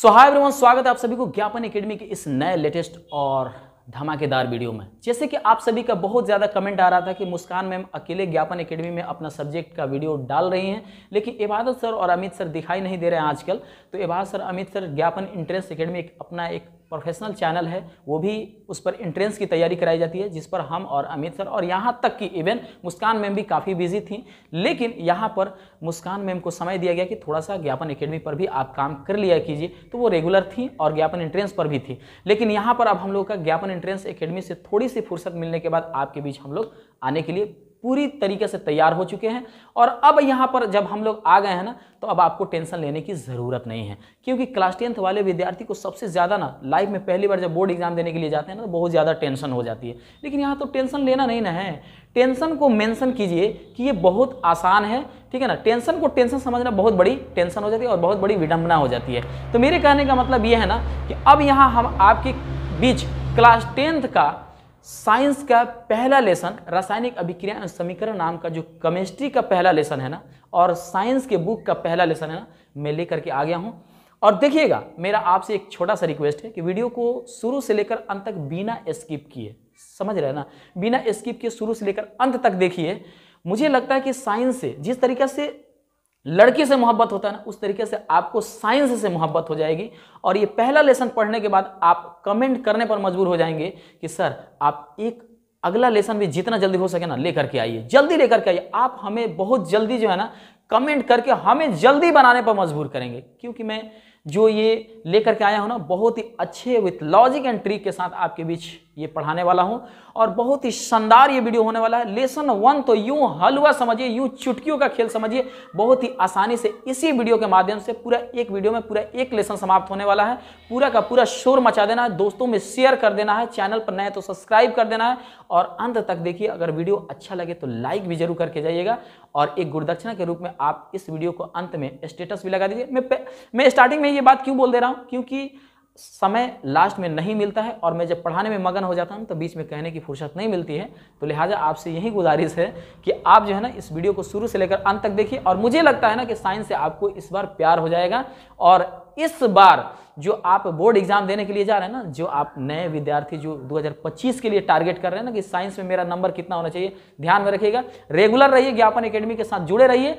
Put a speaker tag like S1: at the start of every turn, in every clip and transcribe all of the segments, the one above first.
S1: सो hi everyone स्वागत है आप सभी को ज्ञापन एकेडमी के इस नए लेटेस्ट और धमाकेदार वीडियो में जैसे कि आप सभी का बहुत ज़्यादा कमेंट आ रहा था कि मुस्कान मैम अकेले ज्ञापन एकेडमी में अपना सब्जेक्ट का वीडियो डाल रही हैं लेकिन इबादत सर और अमित सर दिखाई नहीं दे रहे हैं आजकल तो इबादत सर अमित सर ज्ञापन इंटरेस्ट अकेडमी अपना एक प्रोफेशनल चैनल है वो भी उस पर इंट्रेंस की तैयारी कराई जाती है जिस पर हम और अमित सर और यहाँ तक कि इवन मुस्कान मैम भी काफ़ी बिजी थी लेकिन यहाँ पर मुस्कान मैम को समय दिया गया कि थोड़ा सा ज्ञापन एकेडमी पर भी आप काम कर लिया कीजिए तो वो रेगुलर थी और ज्ञापन एंट्रेंस पर भी थी लेकिन यहाँ पर अब हम लोग का ज्ञापन एंट्रेंस एकेडमी से थोड़ी सी फुर्सत मिलने के बाद आपके बीच हम लोग आने के लिए पूरी तरीके से तैयार हो चुके हैं और अब यहाँ पर जब हम लोग आ गए हैं ना तो अब आपको टेंशन लेने की ज़रूरत नहीं है क्योंकि क्लास टेंथ वाले विद्यार्थी को सबसे ज़्यादा ना लाइफ में पहली बार जब बोर्ड एग्जाम देने के लिए जाते हैं ना तो बहुत ज़्यादा टेंशन हो जाती है लेकिन यहाँ तो टेंशन लेना नहीं ना है टेंशन को मेंशन कीजिए कि ये बहुत आसान है ठीक है ना टेंशन को टेंशन समझना बहुत बड़ी टेंशन हो जाती है और बहुत बड़ी विडम्बना हो जाती है तो मेरे कहने का मतलब ये है ना कि अब यहाँ हम आपके बीच क्लास टेंथ का साइंस का पहला लेसन रासायनिक अभिक्रिया एवं समीकरण नाम का जो केमिस्ट्री का पहला लेसन है ना और साइंस के बुक का पहला लेसन है ना मैं लेकर के आ गया हूँ और देखिएगा मेरा आपसे एक छोटा सा रिक्वेस्ट है कि वीडियो को शुरू से लेकर अंत तक बिना स्किप किए समझ रहे हैं ना बिना स्किप किए शुरू से लेकर अंत तक देखिए मुझे लगता है कि साइंस से जिस तरीके से लड़की से मोहब्बत होता है ना उस तरीके से आपको साइंस से मोहब्बत हो जाएगी और ये पहला लेसन पढ़ने के बाद आप कमेंट करने पर मजबूर हो जाएंगे कि सर आप एक अगला लेसन भी जितना जल्दी हो सके ना लेकर के आइए जल्दी लेकर के आइए आप हमें बहुत जल्दी जो है ना कमेंट करके हमें जल्दी बनाने पर मजबूर करेंगे क्योंकि मैं जो ये लेकर के आया हूँ ना बहुत ही अच्छे विथ लॉजिक एंड ट्रिक के साथ आपके बीच ये पढ़ाने वाला हूं और बहुत ही शानदार ये वीडियो होने वाला है लेसन वन तो यूं हलवा समझिए यूं चुटकियों का खेल समझिए बहुत ही आसानी से इसी वीडियो के माध्यम से पूरा एक वीडियो में पूरा एक लेसन समाप्त होने वाला है पूरा का पूरा शोर मचा देना है दोस्तों में शेयर कर देना है चैनल पर नए तो सब्सक्राइब कर देना है और अंत तक देखिए अगर वीडियो अच्छा लगे तो लाइक भी जरूर करके जाइएगा और एक गुरुदक्षिणा के रूप में आप इस वीडियो को अंत में स्टेटस भी लगा दीजिए मैं मैं स्टार्टिंग में ये बात क्यों बोल दे रहा हूँ क्योंकि समय लास्ट में नहीं मिलता है और मैं जब पढ़ाने में मगन हो जाता हूँ तो बीच में कहने की फुर्सत नहीं मिलती है तो लिहाजा आपसे यही गुजारिश है कि आप जो है ना इस वीडियो को शुरू से लेकर अंत तक देखिए और मुझे लगता है ना कि साइंस से आपको इस बार प्यार हो जाएगा और इस बार जो आप बोर्ड एग्जाम देने के लिए जा रहे हैं ना जो आप नए विद्यार्थी जो 2025 के लिए टारगेट कर रहे हैं ना कि साइंस में मेरा नंबर कितना होना चाहिए ध्यान में रखिएगा रेगुलर रहिए ज्ञापन एकेडमी के साथ जुड़े रहिए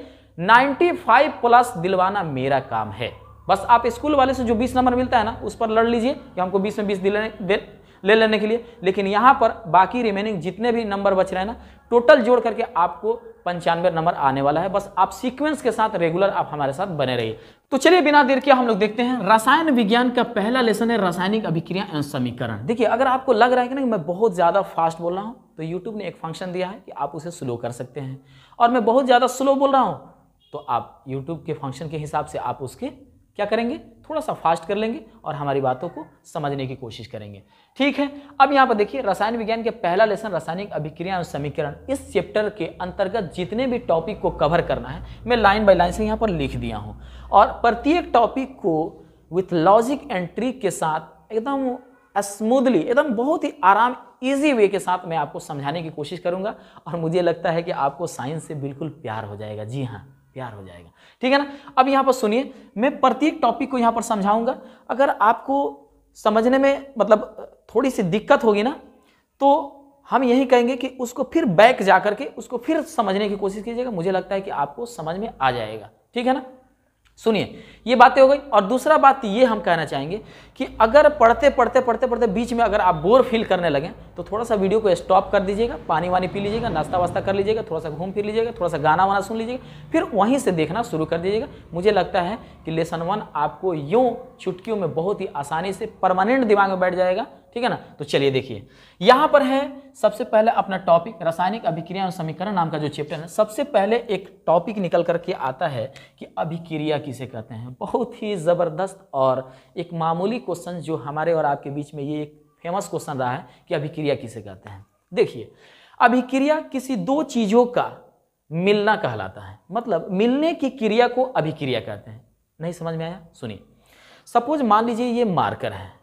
S1: 95 प्लस दिलवाना मेरा काम है बस आप स्कूल वाले से जो बीस नंबर मिलता है ना उस पर लड़ लीजिए कि हमको बीस में बीस दिलाने दे ले लेने के लिए लेकिन यहाँ पर बाकी रिमेनिंग जितने भी नंबर बच रहे हैं ना टोटल जोड़ करके आपको पंचानवे नंबर आने वाला है बस आप सीक्वेंस के साथ रेगुलर आप हमारे साथ बने रहिए तो चलिए बिना देर के हम लोग देखते हैं रसायन विज्ञान का पहला लेसन है रासायनिक अभिक्रिया एवं समीकरण देखिए अगर आपको लग रहा है कि ना मैं बहुत ज़्यादा फास्ट बोल रहा हूँ तो यूट्यूब ने एक फंक्शन दिया है कि आप उसे स्लो कर सकते हैं और मैं बहुत ज़्यादा स्लो बोल रहा हूँ तो आप यूट्यूब के फंक्शन के हिसाब से आप उसके क्या करेंगे थोड़ा सा फास्ट कर लेंगे और हमारी बातों को समझने की कोशिश करेंगे ठीक है अब यहाँ पर देखिए रसायन विज्ञान के पहला लेसन रासायनिक अभिक्रिया और समीकरण इस चैप्टर के अंतर्गत जितने भी टॉपिक को कवर करना है मैं लाइन बाय लाइन से यहाँ पर लिख दिया हूँ और प्रत्येक टॉपिक को विथ लॉजिक एंड के साथ एकदम स्मूदली एकदम बहुत ही आराम ईजी वे के साथ मैं आपको समझाने की कोशिश करूँगा और मुझे लगता है कि आपको साइंस से बिल्कुल प्यार हो जाएगा जी हाँ प्यार हो जाएगा ठीक है ना अब यहाँ पर सुनिए मैं प्रत्येक टॉपिक को यहाँ पर समझाऊंगा अगर आपको समझने में मतलब थोड़ी सी दिक्कत होगी ना तो हम यही कहेंगे कि उसको फिर बैक जा करके उसको फिर समझने की कोशिश कीजिएगा मुझे लगता है कि आपको समझ में आ जाएगा ठीक है ना सुनिए ये बातें हो गई और दूसरा बात ये हम कहना चाहेंगे कि अगर पढ़ते पढ़ते पढ़ते पढ़ते बीच में अगर आप बोर फील करने लगें तो थोड़ा सा वीडियो को स्टॉप कर दीजिएगा पानी वानी पी लीजिएगा नाश्ता वास्ता कर लीजिएगा थोड़ा सा घूम फिर लीजिएगा थोड़ा सा गाना वाना सुन लीजिएगा फिर वहीं से देखना शुरू कर दीजिएगा मुझे लगता है कि लेसन वन आपको यूँ चुटकियों में बहुत ही आसानी से परमानेंट दिमाग में बैठ जाएगा ठीक है ना तो चलिए देखिए यहां पर है सबसे पहले अपना टॉपिक रासायनिक अभिक्रिया और समीकरण नाम का जो चैप्टर है सबसे पहले एक टॉपिक निकल करके आता है कि अभिक्रिया किसे कहते हैं बहुत ही ज़बरदस्त और एक मामूली क्वेश्चन जो हमारे और आपके बीच में ये एक फेमस क्वेश्चन रहा है कि अभिक्रिया किसे कहते हैं देखिए अभिक्रिया किसी दो चीज़ों का मिलना कहलाता है मतलब मिलने की क्रिया को अभिक्रिया कहते हैं नहीं समझ में आया सुनिए सपोज मान लीजिए ये मार्कर है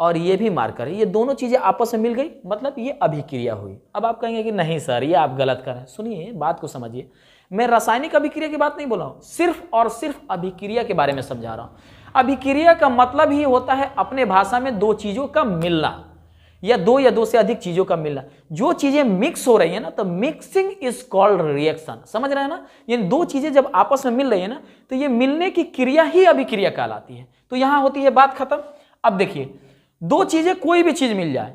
S1: और ये भी मार्कर है ये दोनों चीज़ें आपस में मिल गई मतलब ये अभिक्रिया हुई अब आप कहेंगे कि नहीं सर ये आप गलत कर रहे हैं सुनिए बात को समझिए मैं रासायनिक अभिक्रिया की बात नहीं बोला हूँ सिर्फ और सिर्फ अभिक्रिया के बारे में समझा रहा हूँ अभिक्रिया का मतलब ही होता है अपने भाषा में दो चीज़ों का मिलना या दो या दो से अधिक चीज़ों का मिलना जो चीज़ें मिक्स हो रही है ना तो मिक्सिंग इज कॉल्ड रिएक्शन समझ रहे हैं ना ये दो चीज़ें जब आपस में मिल रही है ना तो ये मिलने की क्रिया ही अभिक्रिया कहलाती है तो यहाँ होती है बात खत्म अब देखिए दो चीजें कोई भी चीज मिल जाए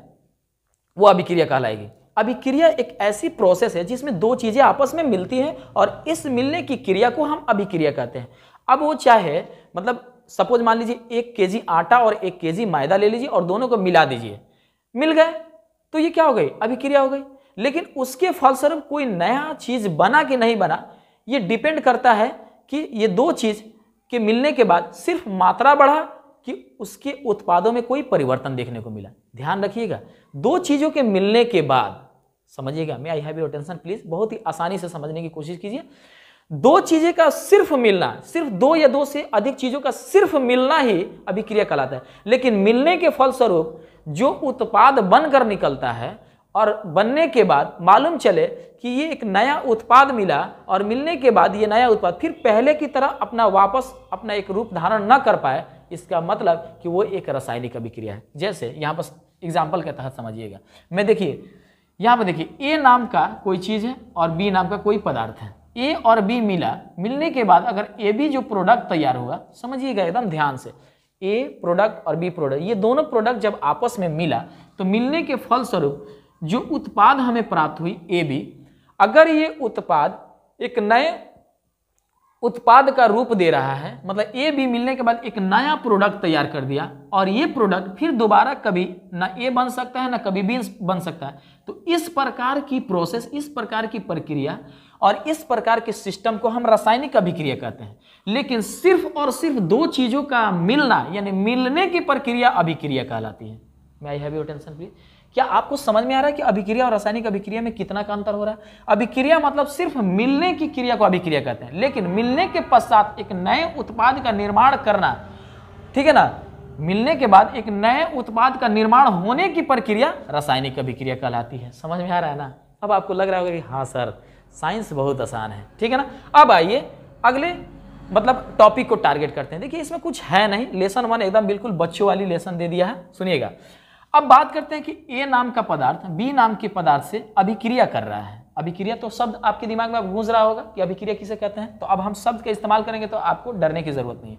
S1: वो अभिक्रिया कहलाएगी अभिक्रिया एक ऐसी प्रोसेस है जिसमें दो चीजें आपस में मिलती हैं और इस मिलने की क्रिया को हम अभिक्रिया कहते हैं अब वो चाहे मतलब सपोज मान लीजिए एक के आटा और एक के मैदा ले लीजिए और दोनों को मिला दीजिए मिल गए तो ये क्या हो गई अभिक्रिया हो गई लेकिन उसके फलस्वरूप कोई नया चीज बना कि नहीं बना ये डिपेंड करता है कि ये दो चीज के मिलने के बाद सिर्फ मात्रा बढ़ा कि उसके उत्पादों में कोई परिवर्तन देखने को मिला ध्यान रखिएगा दो चीज़ों के मिलने के बाद समझिएगा मैं I have your tension please बहुत ही आसानी से समझने की कोशिश कीजिए दो चीजें का सिर्फ मिलना सिर्फ दो या दो से अधिक चीजों का सिर्फ मिलना ही अभिक्रिया कहलाता है लेकिन मिलने के फलस्वरूप जो उत्पाद बनकर निकलता है और बनने के बाद मालूम चले कि ये एक नया उत्पाद मिला और मिलने के बाद ये नया उत्पाद फिर पहले की तरह अपना वापस अपना एक रूप धारण न कर पाए इसका मतलब कि वो एक रासायनिक अभिक्रिया है जैसे यहाँ पर एग्जाम्पल के तहत समझिएगा मैं देखिए यहाँ पर देखिए ए नाम का कोई चीज़ है और बी नाम का कोई पदार्थ है ए और बी मिला मिलने के बाद अगर ए बी जो प्रोडक्ट तैयार होगा समझिएगा एकदम ध्यान से ए प्रोडक्ट और बी प्रोडक्ट ये दोनों प्रोडक्ट जब आपस में मिला तो मिलने के फलस्वरूप जो उत्पाद हमें प्राप्त हुई ए बी अगर ये उत्पाद एक नए उत्पाद का रूप दे रहा है मतलब ए बी मिलने के बाद एक नया प्रोडक्ट तैयार कर दिया और ये प्रोडक्ट फिर दोबारा कभी ना ए बन सकता है ना कभी बी बन सकता है तो इस प्रकार की प्रोसेस इस प्रकार की प्रक्रिया और इस प्रकार के सिस्टम को हम रासायनिक अभिक्रिया कहते हैं लेकिन सिर्फ और सिर्फ दो चीज़ों का मिलना यानी मिलने की प्रक्रिया अभिक्रिया कहलाती है मैं I have your tension please क्या आपको समझ में आ रहा है कि अभिक्रिया और रासायनिक अभिक्रिया में कितना का अंतर हो रहा है अभिक्रिया मतलब सिर्फ मिलने की क्रिया को अभिक्रिया कहते हैं लेकिन मिलने के पश्चात एक नए उत्पाद का निर्माण करना ठीक है ना मिलने के बाद एक नए उत्पाद का निर्माण होने की प्रक्रिया रासायनिक अभिक्रिया कहलाती है समझ में आ रहा है ना अब आपको लग रहा होगा कि हाँ सर साइंस बहुत आसान है ठीक है ना अब आइए अगले मतलब टॉपिक को टारगेट करते हैं देखिए इसमें कुछ है नहीं लेसन वन एकदम बिल्कुल बच्चों वाली लेसन दे दिया है सुनिएगा अब बात करते हैं कि ए नाम का पदार्थ बी नाम के पदार्थ से अभिक्रिया कर रहा है अभिक्रिया तो शब्द आपके दिमाग में अब गूंज रहा होगा कि अभिक्रिया किसे कहते हैं तो अब हम शब्द का इस्तेमाल करेंगे तो आपको डरने की जरूरत नहीं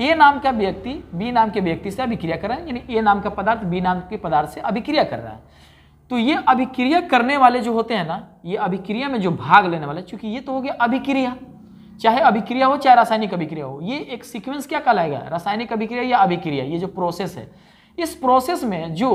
S1: है ए नाम का व्यक्ति बी नाम के व्यक्ति से अभिक्रिया कर रहा है यानी ए नाम का पदार्थ बी नाम के पदार्थ से अभिक्रिया कर रहा है तो ये अभिक्रिया करने वाले जो होते हैं ना ये अभिक्रिया में जो भाग लेने वाले चूंकि ये तो हो गया अभिक्रिया चाहे अभिक्रिया हो चाहे रासायनिक अभिक्रिया हो ये एक सीक्वेंस क्या कहलाएगा रासायनिक अभिक्रिया या अभिक्रिया ये जो प्रोसेस है इस प्रोसेस में जो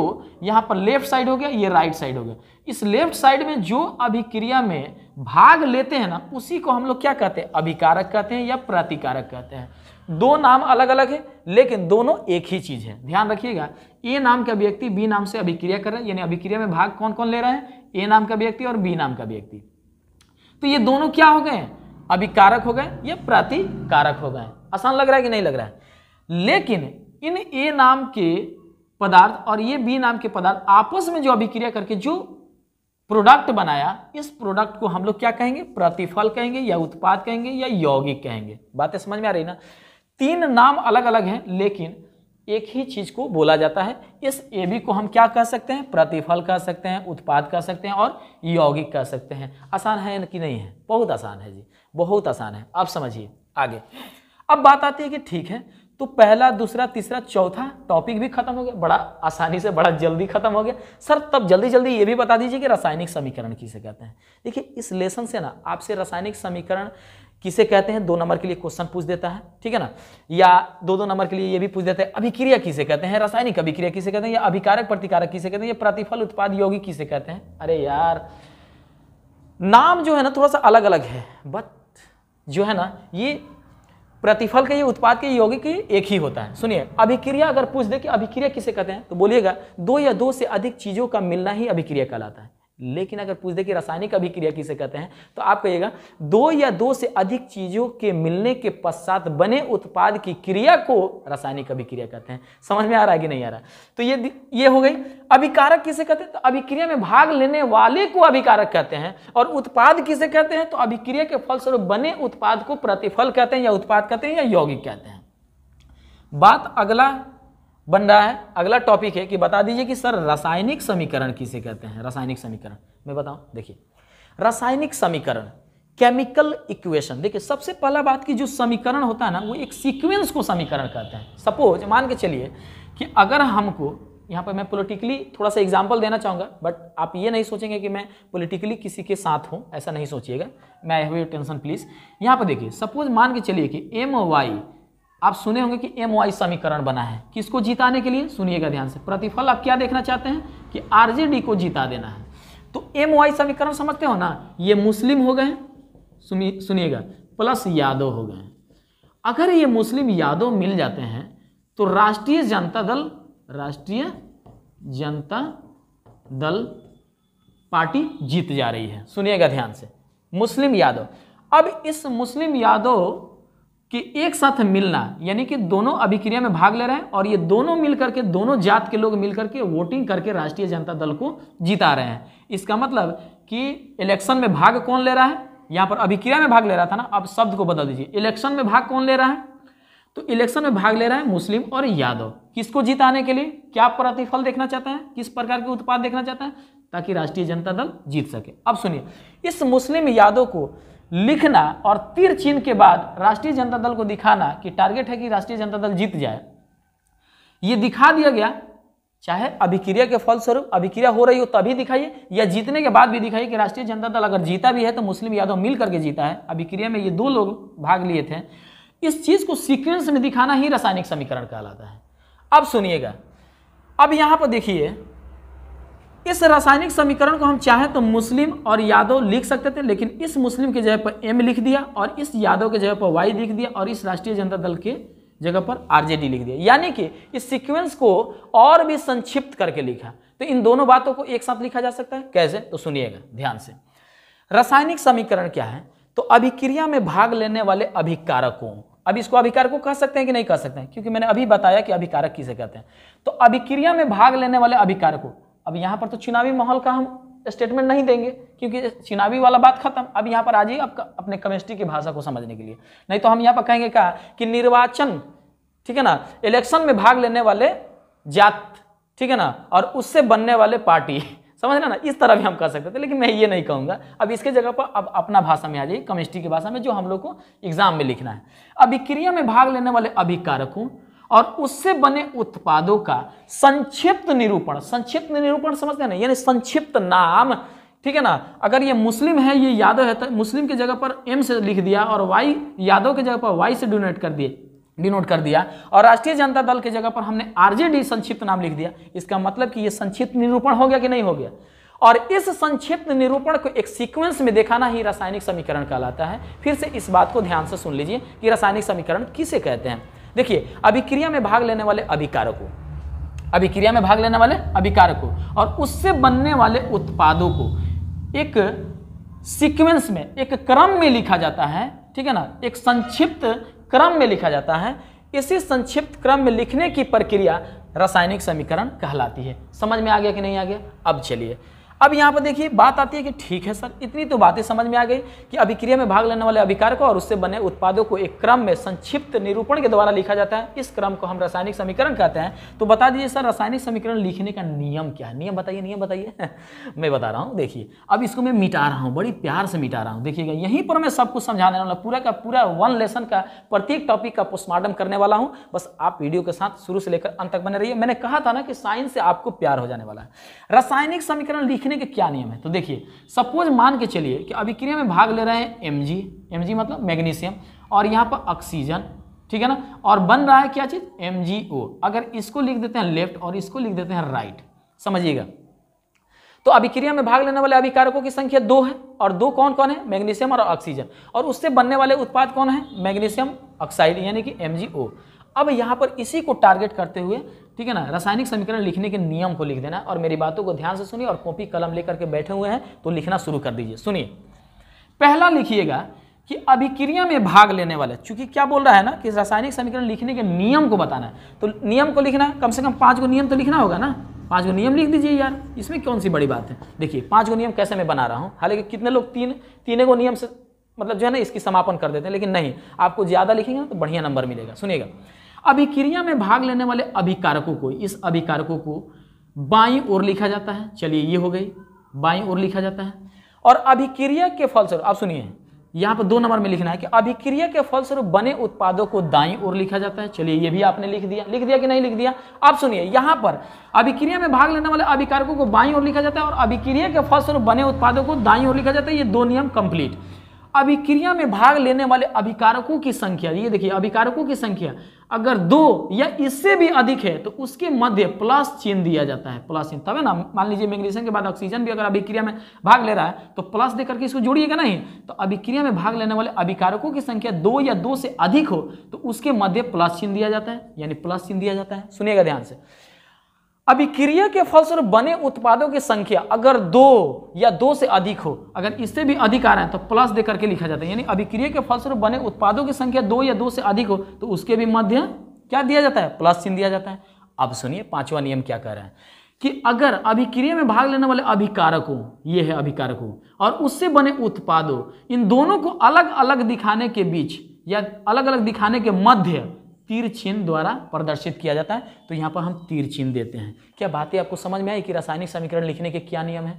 S1: यहाँ पर लेफ्ट साइड हो गया ये राइट साइड हो गया इस लेफ्ट साइड में जो अभिक्रिया में भाग लेते हैं ना उसी को हम लोग क्या कहते हैं अभिकारक कहते हैं या प्रतिकारक कहते हैं दो नाम अलग अलग है लेकिन दोनों एक ही चीज है ध्यान रखिएगा ए नाम का व्यक्ति बी नाम से अभिक्रिया कर रहे हैं यानी अभिक्रिया में भाग कौन कौन ले रहे हैं ए नाम का व्यक्ति और बी नाम का व्यक्ति तो ये दोनों क्या हो गए अभिकारक हो गए या प्रतिकारक हो गए आसान लग रहा है कि नहीं लग रहा है लेकिन इन ए नाम के पदार्थ और ये बी नाम के पदार्थ आपस में जो अभिक्रिया करके जो प्रोडक्ट बनाया इस प्रोडक्ट को हम लोग क्या कहेंगे प्रतिफल कहेंगे या उत्पाद कहेंगे या यौगिक कहेंगे बातें समझ में आ रही ना तीन नाम अलग अलग हैं लेकिन एक ही चीज को बोला जाता है इस ए बी को हम क्या कह सकते हैं प्रतिफल कह सकते हैं उत्पाद कह सकते हैं और यौगिक कह सकते हैं आसान है कि नहीं है बहुत आसान है जी बहुत आसान है आप समझिए आगे अब बात आती है कि ठीक है तो पहला दूसरा तीसरा चौथा टॉपिक भी खत्म हो गया बड़ा आसानी से बड़ा जल्दी खत्म हो गया सर तब जल्दी जल्दी ये भी बता दीजिए कि रासायनिक समीकरण किसे कहते हैं देखिए इस लेसन से ना आपसे रासायनिक समीकरण किसे कहते हैं दो नंबर के लिए क्वेश्चन पूछ देता है ठीक है ना या दो दो नंबर के लिए ये भी पूछ देता है अभिक्रिया किसे कहते हैं रासायनिक अभिक्रिया किसे कहते हैं या अभिकारक प्रतिकारक किसे कहते हैं या प्रतिफल उत्पाद योगी किसे कहते हैं अरे यार नाम जो है ना थोड़ा सा अलग अलग है बट जो है ना ये प्रतिफल के ये उत्पाद के योगी की एक ही होता है सुनिए अभिक्रिया अगर पूछ दे कि अभिक्रिया किसे कहते हैं तो बोलिएगा दो या दो से अधिक चीज़ों का मिलना ही अभिक्रिया कहलाता है लेकिन अगर पूछ दे कि रासायनिक अभिक्रिया किसे कहते हैं तो आप कहिएगा दो या दो से अधिक चीजों के मिलने के पश्चात बने उत्पाद की क्रिया को रासायनिक अभिक्रिया कहते हैं समझ में आ रहा है कि नहीं आ रहा तो ये ये हो गई अभिकारक किसे कहते हैं तो अभिक्रिया में भाग लेने वाले को अभिकारक कहते हैं और उत्पाद किसे कहते हैं तो अभिक्रिया के फलस्वरूप बने उत्पाद को प्रतिफल कहते हैं या उत्पाद कहते हैं या यौगिक कहते हैं बात अगला बन रहा है अगला टॉपिक है कि बता दीजिए कि सर रासायनिक समीकरण किसे कहते हैं रासायनिक समीकरण मैं बताऊं देखिए रासायनिक समीकरण केमिकल इक्वेशन देखिए सबसे पहला बात की जो समीकरण होता है ना वो एक सीक्वेंस को समीकरण कहते हैं सपोज मान के चलिए कि अगर हमको यहाँ पर मैं पोलिटिकली थोड़ा सा एग्जाम्पल देना चाहूँगा बट आप ये नहीं सोचेंगे कि मैं पोलिटिकली किसी के साथ हूँ ऐसा नहीं सोचिएगा मैं आई हैव टेंशन प्लीज़ यहाँ पर देखिए सपोज मान के चलिए कि एम वाई आप सुने होंगे कि एम वाई समीकरण बना है किसको जिताने के लिए सुनिएगा ध्यान से प्रतिफल आप क्या देखना चाहते हैं कि आरजेडी को जिता देना है तो एम वाई समीकरण समझते हो ना ये मुस्लिम हो गए सुनिएगा प्लस यादव हो गए अगर ये मुस्लिम यादव मिल जाते हैं तो राष्ट्रीय जनता दल राष्ट्रीय जनता दल पार्टी जीत जा रही है सुनिएगा ध्यान से मुस्लिम यादव अब इस मुस्लिम यादव कि एक साथ मिलना यानी कि दोनों अभिक्रिया में भाग ले रहे हैं और ये दोनों मिलकर के दोनों जात के लोग मिलकर के वोटिंग करके राष्ट्रीय जनता दल को जिता रहे हैं इसका मतलब कि इलेक्शन में भाग कौन ले रहा है यहाँ पर अभिक्रिया में भाग ले रहा था ना अब शब्द को बदल दीजिए इलेक्शन में भाग कौन ले रहा है तो इलेक्शन में भाग ले रहा है मुस्लिम और यादव किसको जिताने के लिए क्या प्रतिफल देखना चाहते हैं किस प्रकार के उत्पाद देखना चाहते हैं ताकि राष्ट्रीय जनता दल जीत सके अब सुनिए इस मुस्लिम यादव को लिखना और तीर चिन्ह के बाद राष्ट्रीय जनता दल को दिखाना कि टारगेट है कि राष्ट्रीय जनता दल जीत जाए ये दिखा दिया गया चाहे अभिक्रिया के फलस्वरूप अभिक्रिया हो रही हो तभी दिखाइए या जीतने के बाद भी दिखाइए कि राष्ट्रीय जनता दल अगर जीता भी है तो मुस्लिम यादव मिल करके जीता है अभिक्रिया में ये दो लोग भाग लिए थे इस चीज को सीक्वेंस में दिखाना ही रासायनिक समीकरण कहलाता है अब सुनिएगा अब यहां पर देखिए इस रासायनिक समीकरण को हम चाहें तो मुस्लिम और यादव लिख सकते थे लेकिन इस मुस्लिम के जगह पर एम लिख दिया और इस यादव के जगह पर वाई लिख दिया और इस राष्ट्रीय जनता दल के जगह पर आरजेडी लिख दिया यानी कि इस सीक्वेंस को और भी संक्षिप्त करके लिखा तो इन दोनों बातों को एक साथ लिखा जा सकता है कैसे तो सुनिएगा ध्यान से रासायनिक समीकरण क्या है तो अभिक्रिया में भाग लेने वाले अभिकारकों अब इसको अभिकारकों कह सकते हैं कि नहीं कह सकते हैं क्योंकि मैंने अभी बताया कि अभिकारक किसे कहते हैं तो अभिक्रिया में भाग लेने वाले अभिकारकों अब यहाँ पर तो चुनावी माहौल का हम स्टेटमेंट नहीं देंगे क्योंकि चुनावी वाला बात खत्म अब यहाँ पर आ जाइए आपका अपने केमिस्ट्री की भाषा को समझने के लिए नहीं तो हम यहाँ पर कहेंगे क्या कि निर्वाचन ठीक है ना इलेक्शन में भाग लेने वाले जात ठीक है ना और उससे बनने वाले पार्टी समझ रहे ना इस तरह भी हम कह सकते थे लेकिन मैं ये नहीं कहूँगा अब इसके जगह पर अब अपना भाषा में आ जाइए केमिस्ट्री की भाषा में जो हम लोग को एग्जाम में लिखना है अभिक्रिया में भाग लेने वाले अभिकारकों और उससे बने उत्पादों का संक्षिप्त निरूपण संक्षिप्त निरूपण समझते ना यानी संक्षिप्त नाम ठीक है ना अगर ये मुस्लिम है ये यादव है तो मुस्लिम की जगह पर एम से लिख दिया और वाई यादव की जगह पर वाई से डोनेट कर दिए डिनोट कर दिया और राष्ट्रीय जनता दल के जगह पर हमने आरजेडी संक्षिप्त नाम लिख दिया इसका मतलब कि ये संक्षिप्त निरूपण हो गया कि नहीं हो गया और इस संक्षिप्त निरूपण को एक सीक्वेंस में देखाना ही रासायनिक समीकरण कहलाता है फिर से इस बात को ध्यान से सुन लीजिए कि रासायनिक समीकरण किसे कहते हैं देखिए अभिक्रिया में भाग लेने वाले अभिकारक को अभिक्रिया में भाग लेने वाले अभिकारक को और उससे बनने वाले उत्पादों को एक सीक्वेंस में एक क्रम में लिखा जाता है ठीक है ना एक संक्षिप्त क्रम में लिखा जाता है इसी संक्षिप्त क्रम में लिखने की प्रक्रिया रासायनिक समीकरण कहलाती है समझ में आ गया कि नहीं आ गया अब चलिए अब यहाँ पर देखिए बात आती है कि ठीक है सर इतनी तो बातें समझ में आ गई कि अभिक्रिया में भाग लेने वाले अभिकारकों और उससे बने उत्पादों को एक क्रम में संक्षिप्त निरूपण के द्वारा लिखा जाता है इस क्रम को हम रासायनिक समीकरण कहते हैं तो बता दीजिए सर रासायनिक समीकरण लिखने का नियम क्या है नियम बताइए नियम बताइए मैं बता रहा हूँ देखिए अब इसको मैं मिटा रहा हूँ बड़ी प्यार से मिटा रहा हूँ देखिएगा यहीं पर मैं सब कुछ समझाने वाला पूरा का पूरा वन लेसन का प्रत्येक टॉपिक का पोस्टमार्टम करने वाला हूँ बस आप वीडियो के साथ शुरू से लेकर अंत तक बने रहिए मैंने कहा था ना कि साइंस से आपको प्यार हो जाने वाला है रासायनिक समीकरण लिखने अभिक्रिया के क्या नियम है तो देखिए सपोज मान के चलिए कि अभिक्रिया में भाग ले रहे हैं एम जी एम जी मतलब मैग्नीशियम और यहाँ पर ऑक्सीजन ठीक है ना और बन रहा है क्या चीज़ एम जी ओ अगर इसको लिख देते हैं लेफ्ट और इसको लिख देते हैं राइट समझिएगा तो अभिक्रिया में भाग लेने वाले अभिकारकों की संख्या दो है और दो कौन कौन है मैग्नीशियम और ऑक्सीजन और उससे बनने वाले उत्पाद कौन है मैग्नीशियम ऑक्साइड यानी कि एम अब यहाँ पर इसी को टारगेट करते हुए ठीक है ना रासायनिक समीकरण लिखने के नियम को लिख देना और मेरी बातों को ध्यान से सुनिए और कॉपी कलम लेकर के बैठे हुए हैं तो लिखना शुरू कर दीजिए सुनिए पहला लिखिएगा कि अभिक्रिया में भाग लेने वाले चूंकि क्या बोल रहा है ना कि रासायनिक समीकरण लिखने के नियम को बताना है तो नियम को लिखना है कम से कम पाँच को नियम तो लिखना होगा ना पाँच को नियम लिख दीजिए यार इसमें कौन सी बड़ी बात है देखिए पाँच को नियम कैसे मैं बना रहा हूँ हालांकि कितने लोग तीन तीनों को नियम से मतलब जो है ना इसकी समापन कर देते हैं लेकिन नहीं आपको ज़्यादा लिखेंगे ना तो बढ़िया नंबर मिलेगा सुनिएगा अभिक्रिया में भाग लेने वाले अभिकारकों को इस अभिकारकों को बाई ओर लिखा जाता है चलिए ये हो गई बाई ओर लिखा जाता है और अभिक्रिया के फलस्वरूप आप सुनिए यहाँ पर दो नंबर में लिखना है कि अभिक्रिया के फलस्वरूप बने उत्पादों को दाई ओर लिखा जाता है चलिए ये भी आपने लिख दिया लिख दिया कि नहीं लिख दिया आप सुनिए यहाँ पर अभिक्रिया में भाग लेने वाले अभिकारकों को बाई ओर लिखा जाता है और अभिक्रिया के फलस्वरूप बने उत्पादों को दाई ओर लिखा जाता है ये दो नियम कंप्लीट अभिक्रिया में भाग लेने वाले अभिकारकों की संख्या ये देखिए अभिकारकों की संख्या अगर दो या इससे भी अधिक है तो उसके मध्य प्लस चिन्ह दिया जाता है प्लस चिन्ह तब है ना मान लीजिए मैग्नीशियम के बाद ऑक्सीजन भी अगर अभिक्रिया में भाग ले रहा है तो प्लस देकर के इसको जोड़िएगा नहीं तो अभिक्रिया में भाग लेने वाले अभिकारकों की संख्या दो या दो से अधिक हो तो उसके मध्य प्लस चिन्ह दिया जाता है यानी प्लस चिन्ह दिया जाता है सुनिएगा ध्यान से अभिक्रिया के फलस्वरूप बने उत्पादों की संख्या अगर दो या दो से अधिक हो अगर इससे भी अधिक आ रहे हैं तो प्लस दे करके लिखा जाता है यानी अभिक्रिया के फलस्वरूप बने उत्पादों की संख्या दो या दो से अधिक हो तो उसके भी मध्य क्या दिया जाता है प्लस चिन्ह दिया जाता है अब सुनिए पांचवा नियम क्या कह रहे हैं कि अगर अभिक्रिया में भाग लेने वाले अभिकारकों ये है अभिकारकों और उससे बने उत्पादों इन दोनों को अलग अलग दिखाने के बीच या अलग अलग दिखाने के मध्य तीर चिन्ह द्वारा प्रदर्शित किया जाता है तो यहाँ पर हम तीर चिन्ह देते हैं क्या बातें आपको समझ में आई कि रासायनिक समीकरण लिखने के क्या नियम है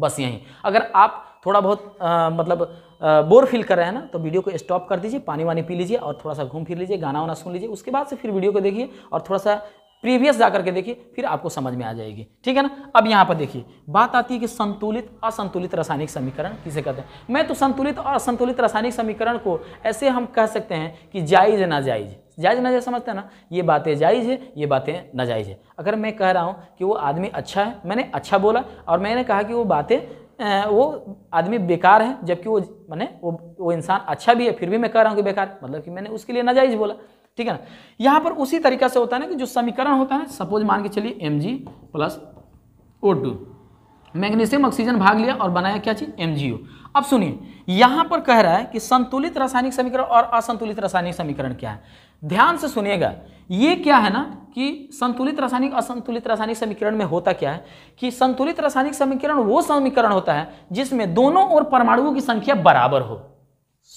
S1: बस यहीं अगर आप थोड़ा बहुत आ, मतलब आ, बोर फील कर रहे हैं ना तो वीडियो को स्टॉप कर दीजिए पानी वानी पी लीजिए और थोड़ा सा घूम फिर लीजिए गाना वाना सुन लीजिए उसके बाद से फिर वीडियो को देखिए और थोड़ा सा प्रीवियस जाकर के देखिए फिर आपको समझ में आ जाएगी ठीक है ना अब यहाँ पर देखिए बात आती है कि संतुलित असंतुलित रासायनिक समीकरण किसे कहते हैं मैं तो संतुलित और असंतुलित रासायनिक समीकरण को ऐसे हम कह सकते हैं कि जायज ना जायज जायज नाजायज समझते हैं ना ये बातें जायज है ये बातें नाजायज है अगर मैं कह रहा हूँ कि वो आदमी अच्छा है मैंने अच्छा बोला और मैंने कहा कि वो बातें वो आदमी बेकार है जबकि वो मैंने वो वो इंसान अच्छा भी है फिर भी मैं कह रहा हूँ कि बेकार मतलब कि मैंने उसके लिए नाजायज़ बोला ठीक है ना यहाँ पर उसी तरीका से होता है ना कि जो समीकरण होता है सपोज मान के चलिए M G plus O two magnesium oxygen भाग लिया और बनाया क्या चीज एम अब सुनिए यहाँ पर कह रहा है कि संतुलित रासायनिक समीकरण और असंतुलित रासायनिक समीकरण क्या है ध्यान से सुनिएगा ये क्या है ना कि संतुलित रासायनिक असंतुलित रासायनिक समीकरण में होता क्या है कि संतुलित रासायनिक समीकरण वो समीकरण होता है जिसमें दोनों और परमाणुओं की संख्या बराबर हो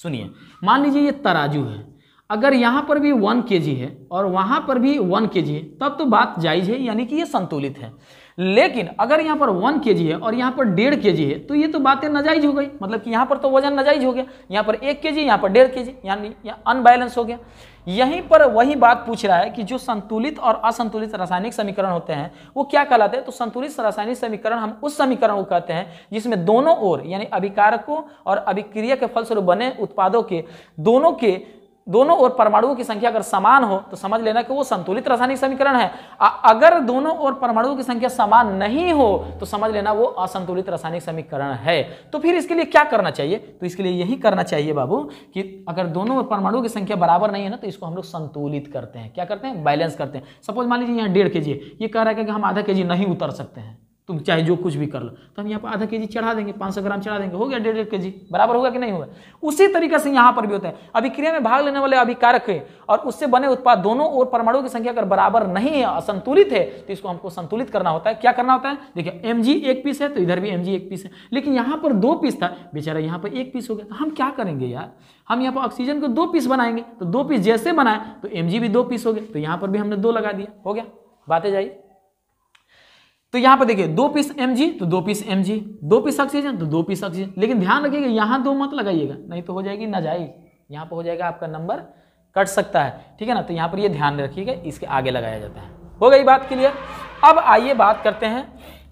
S1: सुनिए मान लीजिए ये तराजू है अगर यहाँ पर भी वन के है और वहाँ पर भी वन के है तब तो बात जायज है यानी कि ये संतुलित है लेकिन अगर यहाँ पर वन के है और यहाँ पर डेढ़ के है तो ये तो बातें नाजायज हो गई मतलब कि यहाँ पर तो वजन नाजायज हो गया यहाँ पर एक के जी यहाँ पर डेढ़ के जी यानी अनबैलेंस हो गया यहीं पर वही बात पूछ रहा है कि जो संतुलित और असंतुलित रासायनिक समीकरण होते हैं वो क्या कहलाते हैं तो संतुलित रासायनिक समीकरण हम उस समीकरण को कहते हैं जिसमें दोनों ओर यानी अभिकारकों और अभिक्रिया के फलस्वरूप बने उत्पादों के दोनों के दोनों ओर परमाणुओं की संख्या अगर समान हो तो समझ लेना कि वो संतुलित रासायनिक समीकरण है अगर दोनों ओर परमाणुओं की संख्या समान नहीं हो तो समझ लेना वो असंतुलित रासायनिक समीकरण है तो फिर इसके लिए क्या करना चाहिए तो इसके लिए यही करना चाहिए बाबू कि अगर दोनों ओर परमाणुओं की संख्या बराबर नहीं है ना तो इसको हम लोग संतुलित करते हैं क्या करते हैं बैलेंस करते हैं सपोज मान लीजिए यहाँ डेढ़ के ये कह रहा है कि हम आधा के नहीं उतर सकते हैं तुम चाहे जो कुछ भी कर लो तो हम यहाँ पर आधा के जी चढ़ा देंगे पाँच सौ ग्राम चढ़ा देंगे हो गया डेढ़ डेढ़ के जी बराबर होगा कि नहीं होगा उसी तरीके से यहाँ पर भी होता है अभिक्रिया में भाग लेने वाले अभिकारक है और उससे बने उत्पाद दोनों और परमाणु की संख्या अगर बराबर नहीं है असंतुलित है तो इसको हमको संतुलित करना होता है क्या करना होता है देखिए एम एक पीस है तो इधर भी एम एक पीस है लेकिन यहाँ पर दो पीस था बेचारा यहाँ पर एक पीस हो गया तो हम क्या करेंगे यार हम यहाँ पर ऑक्सीजन को दो पीस बनाएंगे तो दो पीस जैसे बनाए तो एम भी दो पीस हो गए तो यहाँ पर भी हमने दो लगा दिया हो गया बातें जाइए तो यहां पर देखिए दो पीस एम जी तो दो पीस एम जी दो पीस ऑक्सीजन तो दो पीस ऑक्सीजन लेकिन ध्यान रखिएगा यहां दो मत लगाइएगा नहीं तो हो जाएगी ना जाएगी यहाँ पर हो जाएगा आपका नंबर कट सकता है ठीक है ना तो यहाँ पर ये यह ध्यान रखिएगा इसके आगे लगाया जाता है हो गई बात क्लियर अब आइए बात करते हैं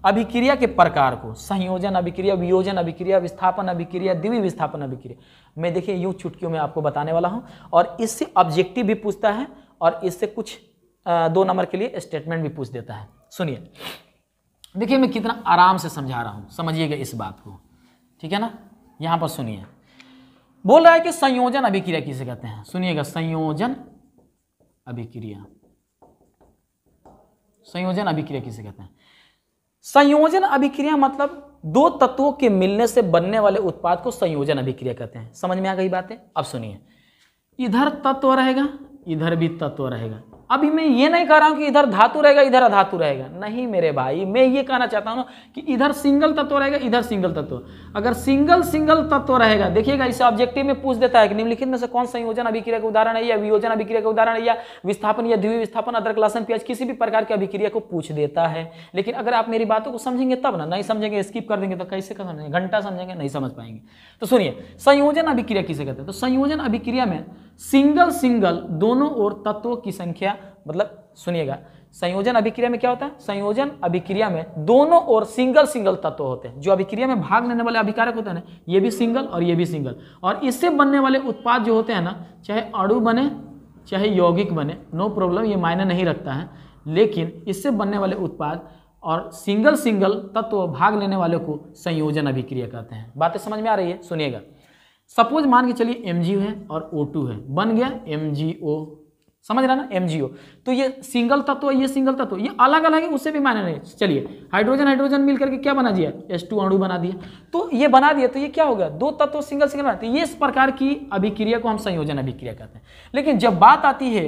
S1: अभिक्रिया के प्रकार को संयोजन अभिक्रिया वियोजन अभिक्रिया विस्थापन अभिक्रिया दिव्य विस्थापन अभिक्रिया मैं देखिए यूं चुटकियों में आपको बताने वाला हूँ और इससे ऑब्जेक्टिव भी पूछता है और इससे कुछ दो नंबर के लिए स्टेटमेंट भी पूछ देता है सुनिए देखिए मैं कितना आराम से समझा रहा हूँ समझिएगा इस बात को ठीक है ना यहाँ पर सुनिए बोल रहा है कि संयोजन अभिक्रिया किसे कहते हैं सुनिएगा संयोजन अभिक्रिया संयोजन अभिक्रिया किसे कहते हैं संयोजन अभिक्रिया मतलब दो तत्वों के मिलने से बनने वाले उत्पाद को संयोजन अभिक्रिया कहते हैं समझ में आ गई बातें अब सुनिए इधर तत्व रहेगा इधर भी तत्व रहेगा अभी मैं ये नहीं कह रहा हूँ कि इधर धातु रहेगा इधर अधातु रहेगा नहीं मेरे भाई मैं ये कहना चाहता हूँ कि इधर सिंगल तत्व रहेगा इधर सिंगल तत्व अगर सिंगल सिंगल तत्व रहेगा देखिएगा इसे ऑब्जेक्टिव में पूछ देता है कि निम्नलिखित में से कौन संयोजन अभिक्रिया का उदाहरण है या वियोजन अभिक्रिया का उदाहरण है या विस्थापन या द्वि विस्थापन अदरक लसन प्याज किसी भी प्रकार की अभिक्रिया को पूछ देता है लेकिन अगर आप मेरी बातों को समझेंगे तब ना नहीं समझेंगे स्किप कर देंगे तो कैसे कर समझेंगे घंटा समझेंगे नहीं समझ पाएंगे तो सुनिए संयोजन अभिक्रिया किसे कहते हैं तो संयोजन अभिक्रिया में सिंगल सिंगल दोनों ओर तत्वों की संख्या मतलब सुनिएगा संयोजन अभिक्रिया में क्या होता है संयोजन अभिक्रिया में दोनों और सिंगल सिंगल तत्व होते हैं जो अभिक्रिया में भाग लेने वाले अभिकारक होते हैं ना ये भी सिंगल और ये भी सिंगल और इससे बनने वाले उत्पाद जो होते हैं ना चाहे अणु बने चाहे यौगिक बने नो प्रॉब्लम ये मायने नहीं रखता है लेकिन इससे बनने वाले उत्पाद और सिंगल सिंगल तत्व भाग लेने वाले को संयोजन अभिक्रिया कहते हैं बातें समझ में आ रही है सुनिएगा सपोज मान के चलिए एम है और टू है बन गया एम समझ रहा ना एम तो ये सिंगल तत्व है ये सिंगल तत्व ये अलग अलग है उससे भी मायने नहीं चलिए हाइड्रोजन हाइड्रोजन मिल करके क्या बना दिया एस टू अणु बना दिया तो ये बना दिया तो ये क्या हो गया दो तत्व सिंगल सिंगल सिंगल बनाते ये इस प्रकार की अभिक्रिया को हम संयोजन अभिक्रिया कहते हैं लेकिन जब बात आती है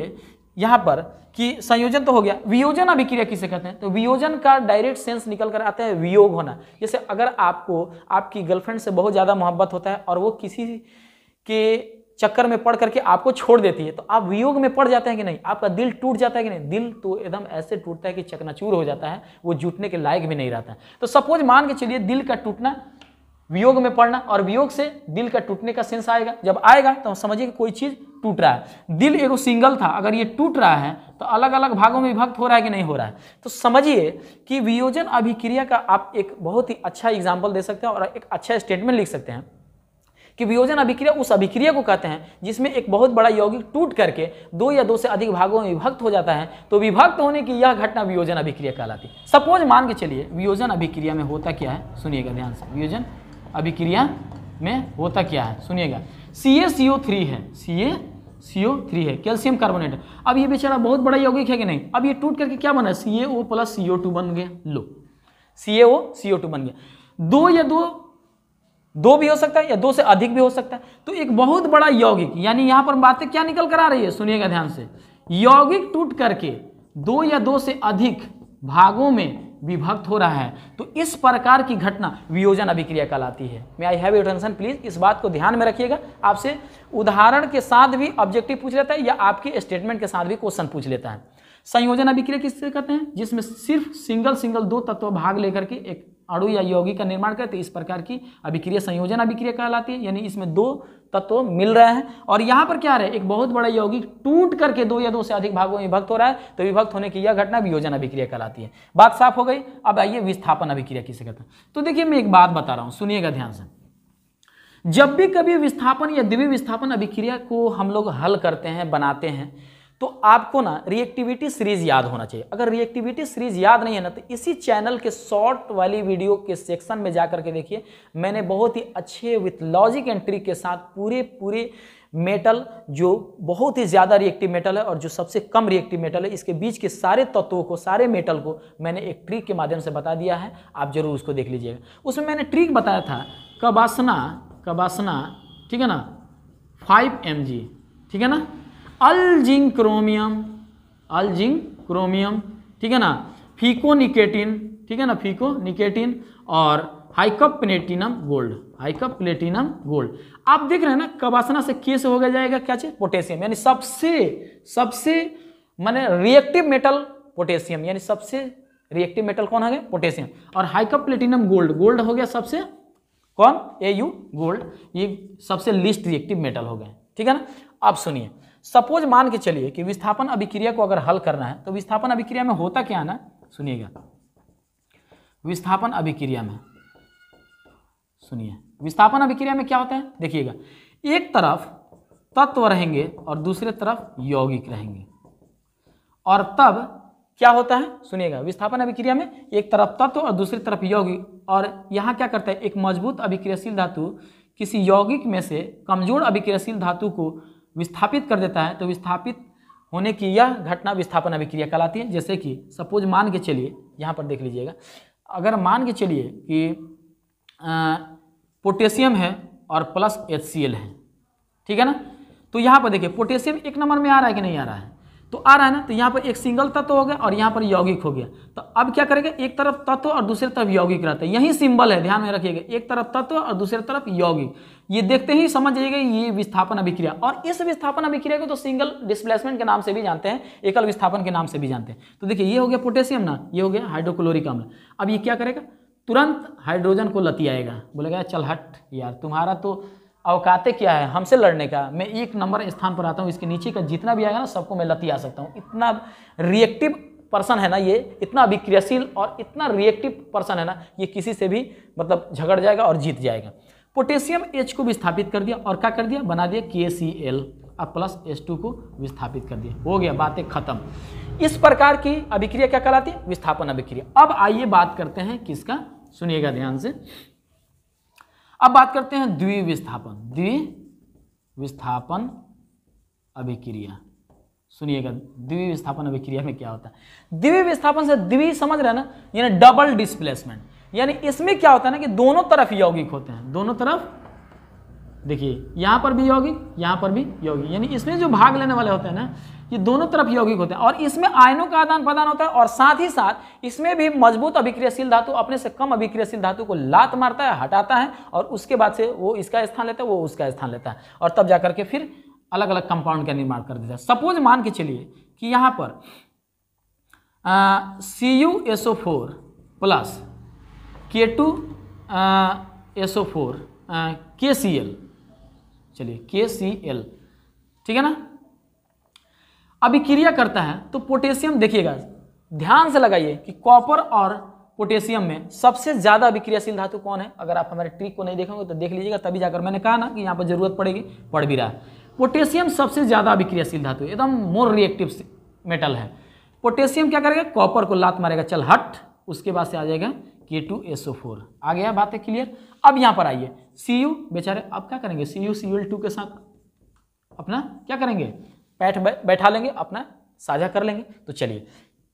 S1: यहाँ पर कि संयोजन तो हो गया वियोजन अभिक्रिया किसे कहते हैं तो वियोजन का डायरेक्ट सेंस निकल कर आता है वियोग होना जैसे अगर आपको आपकी गर्लफ्रेंड से बहुत ज़्यादा मोहब्बत होता है और वो किसी के चक्कर में पड़ करके आपको छोड़ देती है तो आप वियोग में पड़ जाते हैं कि नहीं आपका दिल टूट जाता है कि नहीं दिल तो एकदम ऐसे टूटता है कि चकनाचूर हो जाता है वो जुटने के लायक भी नहीं रहता है तो सपोज मान के चलिए दिल का टूटना वियोग में पड़ना और वियोग से दिल का टूटने का सेंस आएगा जब आएगा तो समझिए कोई चीज़ टूट रहा है दिल एगो सिंगल था अगर ये टूट रहा है तो अलग अलग भागों में विभक्त हो रहा है कि नहीं हो रहा है तो समझिए कि वियोजन अभिक्रिया का आप एक बहुत ही अच्छा एग्जाम्पल दे सकते हैं और एक अच्छा स्टेटमेंट लिख सकते हैं कि वियोजन अभिक्रिया उस अभिक्रिया को कहते हैं जिसमें एक बहुत बड़ा यौगिक टूट करके दो या दो से अधिक भागों में विभक्त हो जाता है तो विभक्त होने की यह घटना वियोजन अभिक्रिया कहलाती है सपोज मान के चलिए वियोजन अभिक्रिया में होता क्या है सुनिएगा ध्यान से वियोजन अभिक्रिया में होता क्या है सुनिएगा सी ए सी ओ थ्री है सी ए सी थ्री है कैल्शियम कार्बोनेट अब ये बेचारा बहुत बड़ा यौगिक है कि नहीं अब ये टूट करके क्या बना सी ए ओ प्लस सी ओ टू बन गया लो सी ए ओ सी ओ टू बन गया दो या दो दो भी हो सकता है या दो से अधिक भी हो सकता है तो एक बहुत बड़ा यौगिक यानी यहां पर बातें क्या निकल कर आ रही है सुनिएगा ध्यान से यौगिक टूट करके दो या दो से अधिक भागों में विभक्त हो रहा है तो इस प्रकार की घटना वियोजन अभिक्रिया कहलाती है मैं आई हैव टेंशन प्लीज इस बात को ध्यान में रखिएगा आपसे उदाहरण के साथ भी ऑब्जेक्टिव पूछ लेता है या आपके स्टेटमेंट के साथ भी क्वेश्चन पूछ लेता है संयोजन अभिक्रिया किससे कहते हैं जिसमें सिर्फ सिंगल सिंगल दो तत्व भाग लेकर के एक अड़ु या यौगिक का निर्माण करते इस प्रकार की अभिक्रिया संयोजन अभिक्रिया कहलाती है यानी इसमें दो तत्व मिल रहा है और यहां पर क्या रहे एक बहुत बड़ा यौगिक टूट करके दो या दो से अधिक भागों में विभक्त हो रहा है तो विभक्त होने की यह घटना वियोजन अभिक्रिया कहलाती है बात साफ हो गई अब आइए विस्थापन अभिक्रिया किसे कहते हैं तो देखिए मैं एक बात बता रहा हूं सुनिएगा ध्यान से जब भी कभी विस्थापन या दिव्य विस्थापन अभिक्रिया को हम लोग हल करते हैं बनाते हैं तो आपको ना रिएक्टिविटी सीरीज याद होना चाहिए अगर रिएक्टिविटी सीरीज याद नहीं है ना तो इसी चैनल के शॉर्ट वाली वीडियो के सेक्शन में जा के देखिए मैंने बहुत ही अच्छे विथ लॉजिक एंट्री के साथ पूरे पूरे मेटल जो बहुत ही ज़्यादा रिएक्टिव मेटल है और जो सबसे कम रिएक्टिव मेटल है इसके बीच के सारे तत्वों को सारे मेटल को मैंने एक ट्रिक के माध्यम से बता दिया है आप जरूर उसको देख लीजिएगा उसमें मैंने ट्रिक बताया था कबासना कबासना ठीक है ना फाइव एम ठीक है ना अलजिंक क्रोमियम अलजिंक क्रोमियम ठीक है ना फीको निकेटिन ठीक है ना फीको निकेटिन और हाइकअप प्लेटिनम गोल्ड हाइकअप प्लेटिनम गोल्ड आप देख रहे हैं ना कबासना से केस हो गया जाएगा क्या चीज पोटेशियम यानी सबसे सबसे मैंने रिएक्टिव मेटल पोटेशियम यानी सबसे रिएक्टिव मेटल कौन हो गया पोटेशियम और हाइकअप प्लेटिनम गोल्ड गोल्ड हो गया सबसे कौन ए यू गोल्ड ये सबसे लिस्ट रिएक्टिव मेटल हो गए ठीक है ना आप सुनिए सपोज मान के चलिए कि विस्थापन अभिक्रिया को अगर हल करना है तो विस्थापन अभिक्रिया में होता क्या ना सुनिएगा विस्थापन अभिक्रिया में सुनिए विस्थापन अभिक्रिया में क्या होता है देखिएगा एक तरफ तत्व रहेंगे और दूसरे तरफ यौगिक रहेंगे और तब क्या होता है सुनिएगा विस्थापन अभिक्रिया में एक तरफ तत्व और दूसरी तरफ यौगिक और यहां क्या करता है एक मजबूत अभिक्रियाशील धातु किसी यौगिक में से कमजोर अभिक्रियाशील धातु को विस्थापित कर देता है तो विस्थापित होने की यह घटना विस्थापन अभिक्रिया कहलाती है जैसे कि सपोज मान के चलिए यहाँ पर देख लीजिएगा अगर मान के चलिए कि पोटेशियम है और प्लस एच है ठीक है ना तो यहाँ पर देखिए पोटेशियम एक नंबर में आ रहा है कि नहीं आ रहा है तो आ रहा है ना तो यहाँ पर एक सिंगल तत्व हो गया और यहाँ पर यौगिक हो गया तो अब क्या करेगा एक तरफ तत्व और दूसरी तरफ यौगिक रहता है यही सिंबल है ध्यान में रखिएगा एक तरफ तत्व और दूसरी तरफ यौगिक ये देखते ही समझ जाइएगा ये विस्थापन अभिक्रिया और इस विस्थापन अभिक्रिया को तो सिंगल डिस्प्लेसमेंट के नाम से भी जानते हैं एकल विस्थापन के नाम से भी जानते हैं तो देखिये ये हो गया पोटेशियम ना ये हो गया हाइड्रोक्लोरिक अम्ल अब ये क्या करेगा तुरंत हाइड्रोजन को लती आएगा बोलेगा चल हट यार तुम्हारा तो अवकाते क्या है हमसे लड़ने का मैं एक नंबर स्थान पर आता हूँ इसके नीचे का जितना भी आएगा ना सबको मैं लती आ सकता हूँ इतना रिएक्टिव पर्सन है ना ये इतना अभिक्रियाशील और इतना रिएक्टिव पर्सन है ना ये किसी से भी मतलब झगड़ जाएगा और जीत जाएगा पोटेशियम एच को विस्थापित कर दिया और क्या कर दिया बना दिया के सी एल और प्लस एच टू को विस्थापित कर दिया हो गया बातें खत्म इस प्रकार की अभिक्रिया क्या कहलाती है विस्थापन अभिक्रिया अब आइए बात करते हैं किसका सुनिएगा ध्यान से अब बात करते हैं द्विविस्थापन द्विविस्थापन अभिक्रिया सुनिएगा द्विविस्थापन अभिक्रिया में क्या होता है द्विविस्थापन से द्वि समझ रहे ना यानी डबल डिस्प्लेसमेंट यानी इसमें क्या होता है ना कि दोनों तरफ यौगिक होते हैं दोनों तरफ देखिए यहां पर भी यौगिक यहां पर भी यौगिक यानी इसमें जो भाग लेने वाले होते हैं ना ये दोनों तरफ यौगिक होते हैं और इसमें आयनों का आदान प्रदान होता है और साथ ही साथ इसमें भी मजबूत अभिक्रियाशील धातु अपने से कम अभिक्रियाशील धातु को लात मारता है हटाता है और उसके बाद से वो इसका स्थान लेता है वो उसका स्थान लेता है और तब जाकर के फिर अलग अलग कंपाउंड का निर्माण कर देता है सपोज मान के चलिए कि यहाँ पर C U S O four plus K two S O four K C L चलिए के सी एल ठीक है ना अभिक्रिया करता है तो पोटेशियम देखिएगा ध्यान से लगाइए कि कॉपर और पोटेशियम में सबसे ज्यादा अभिक्रियाशील धातु कौन है अगर आप हमारे ट्रिक को नहीं देखेंगे तो देख लीजिएगा तभी जाकर मैंने कहा ना कि यहाँ पर जरूरत पड़ेगी पड़ भी रहा है पोटेशियम सबसे ज्यादा अभिक्रियाशील धातु एकदम मोर रिएक्टिव मेटल है पोटेशियम क्या करेगा कॉपर को लात मारेगा चल हट उसके बाद से आ जाएगा के टू ओ फोर आ गया बात है क्लियर अब यहाँ पर आइए सी यू बेचारे अब क्या करेंगे C U C L two के साथ अपना क्या करेंगे बैठ बैठा लेंगे अपना साझा कर लेंगे तो चलिए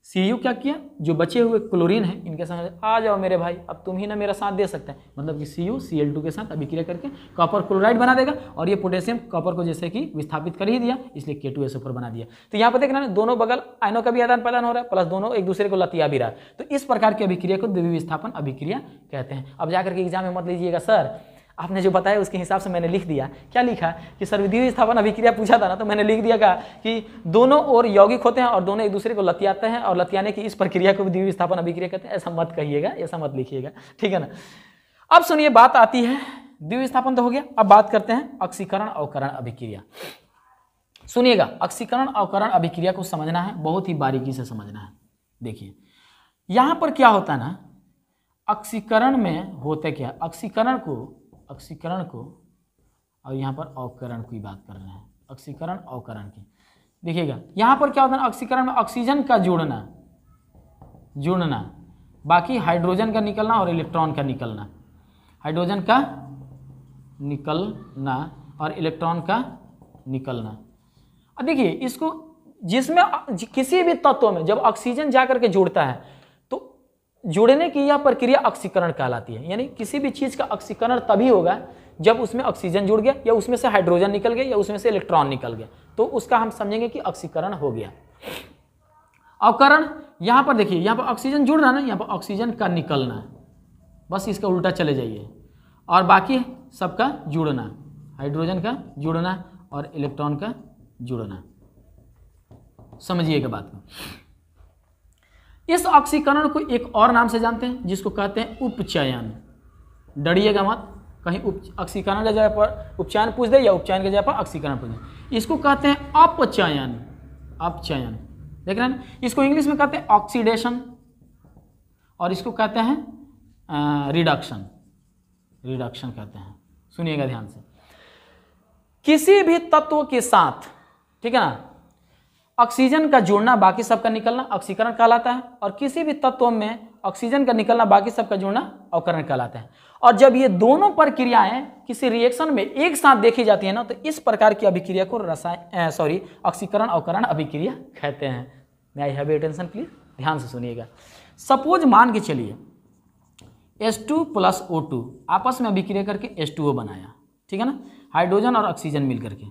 S1: सी यू क्या किया जो बचे हुए क्लोरीन है इनके साथ आ जाओ मेरे भाई अब तुम ही ना मेरा साथ दे सकते हैं मतलब कि C U C L two के साथ अभिक्रिया करके कॉपर क्लोराइड बना देगा और ये पोटेशियम कॉपर को जैसे कि विस्थापित कर ही दिया इसलिए के टू एस ऊपर बना दिया तो यहाँ पर देखना दोनों बगल आयनों का भी आदान प्रदान हो रहा है प्लस दोनों एक दूसरे को लतिया भी रहा है तो इस प्रकार की अभिक्रिया को द्विविस्थापन अभिक्रिया कहते हैं अब जाकर के एग्जाम में मत लीजिएगा सर आपने जो बताया उसके हिसाब से मैंने लिख दिया क्या लिखा कि सर्वधीय स्थापन अभिक्रिया पूछा था ना तो मैंने लिख दिया कहा कि दोनों ओर यौगिक होते हैं और दोनों एक दूसरे को लतियाते हैं और लतियाने की इस प्रक्रिया को द्विवीय स्थापन अभिक्रिया कहते हैं ऐसा मत कहिएगा ऐसा मत लिखिएगा ठीक है ना अब सुनिए बात आती है द्विवीय स्थापन तो हो गया अब बात करते हैं अक्सीकरण अवकरण अभिक्रिया सुनिएगा अक्सीकरण अवकरण अभिक्रिया को समझना है बहुत ही बारीकी से समझना है देखिए यहां पर क्या होता है ना अक्सीकरण में होते क्या अक्सीकरण को अक्सीकरण को और यहाँ पर अवकरण की बात कर रहे हैं अक्सीकरण अवकरण की देखिएगा यहाँ पर क्या होता है अक्सीकरण में ऑक्सीजन का जुड़ना जुड़ना बाकी हाइड्रोजन का निकलना और इलेक्ट्रॉन का निकलना हाइड्रोजन का निकलना और इलेक्ट्रॉन का निकलना अब देखिए इसको जिसमें किसी भी तत्व में जब ऑक्सीजन जा करके जुड़ता है जुड़ने की यह प्रक्रिया ऑक्सीकरण कहलाती है यानी किसी भी चीज़ का ऑक्सीकरण तभी होगा जब उसमें ऑक्सीजन जुड़ गया या उसमें से हाइड्रोजन निकल गया या उसमें से इलेक्ट्रॉन निकल गया तो उसका हम समझेंगे कि ऑक्सीकरण हो गया अवकरण यहां पर देखिए यहां पर ऑक्सीजन जुड़ रहा है ना यहां पर ऑक्सीजन का निकलना है बस इसका उल्टा चले जाइए और बाकी सबका जुड़ना हाइड्रोजन का जुड़ना और इलेक्ट्रॉन का जुड़ना समझिएगा बात को इस ऑक्सीकरण को एक और नाम से जानते हैं जिसको कहते हैं उपचयन डरिएगा मत कहीं उप ऑक्सीकरण के जगह पर उपचयन पूछ दे या उपचयन के जगह पर ऑक्सीकरण पूछ दे इसको कहते हैं अपचयन अपचयन देख रहे हैं इसको इंग्लिश में कहते हैं ऑक्सीडेशन और इसको कहते हैं रिडक्शन रिडक्शन कहते हैं सुनिएगा ध्यान से किसी भी तत्व के साथ ठीक है ना ऑक्सीजन का जुड़ना बाकी सबका निकलना ऑक्सीकरण कहलाता है और किसी भी तत्व में ऑक्सीजन का निकलना बाकी सबका जुड़ना अवकरण कहलाता है और जब ये दोनों प्रक्रियाएं किसी रिएक्शन में एक साथ देखी जाती है ना तो इस प्रकार की अभिक्रिया को रसायन सॉरी ऑक्सीकरण अवकरण अभिक्रिया कहते हैं मैं आई हैव टेंशन प्लीज ध्यान से सुनिएगा सपोज मान के चलिए S two plus O two आपस में अभिक्रिया करके एस टू ओ बनाया ठीक है ना हाइड्रोजन और ऑक्सीजन मिल करके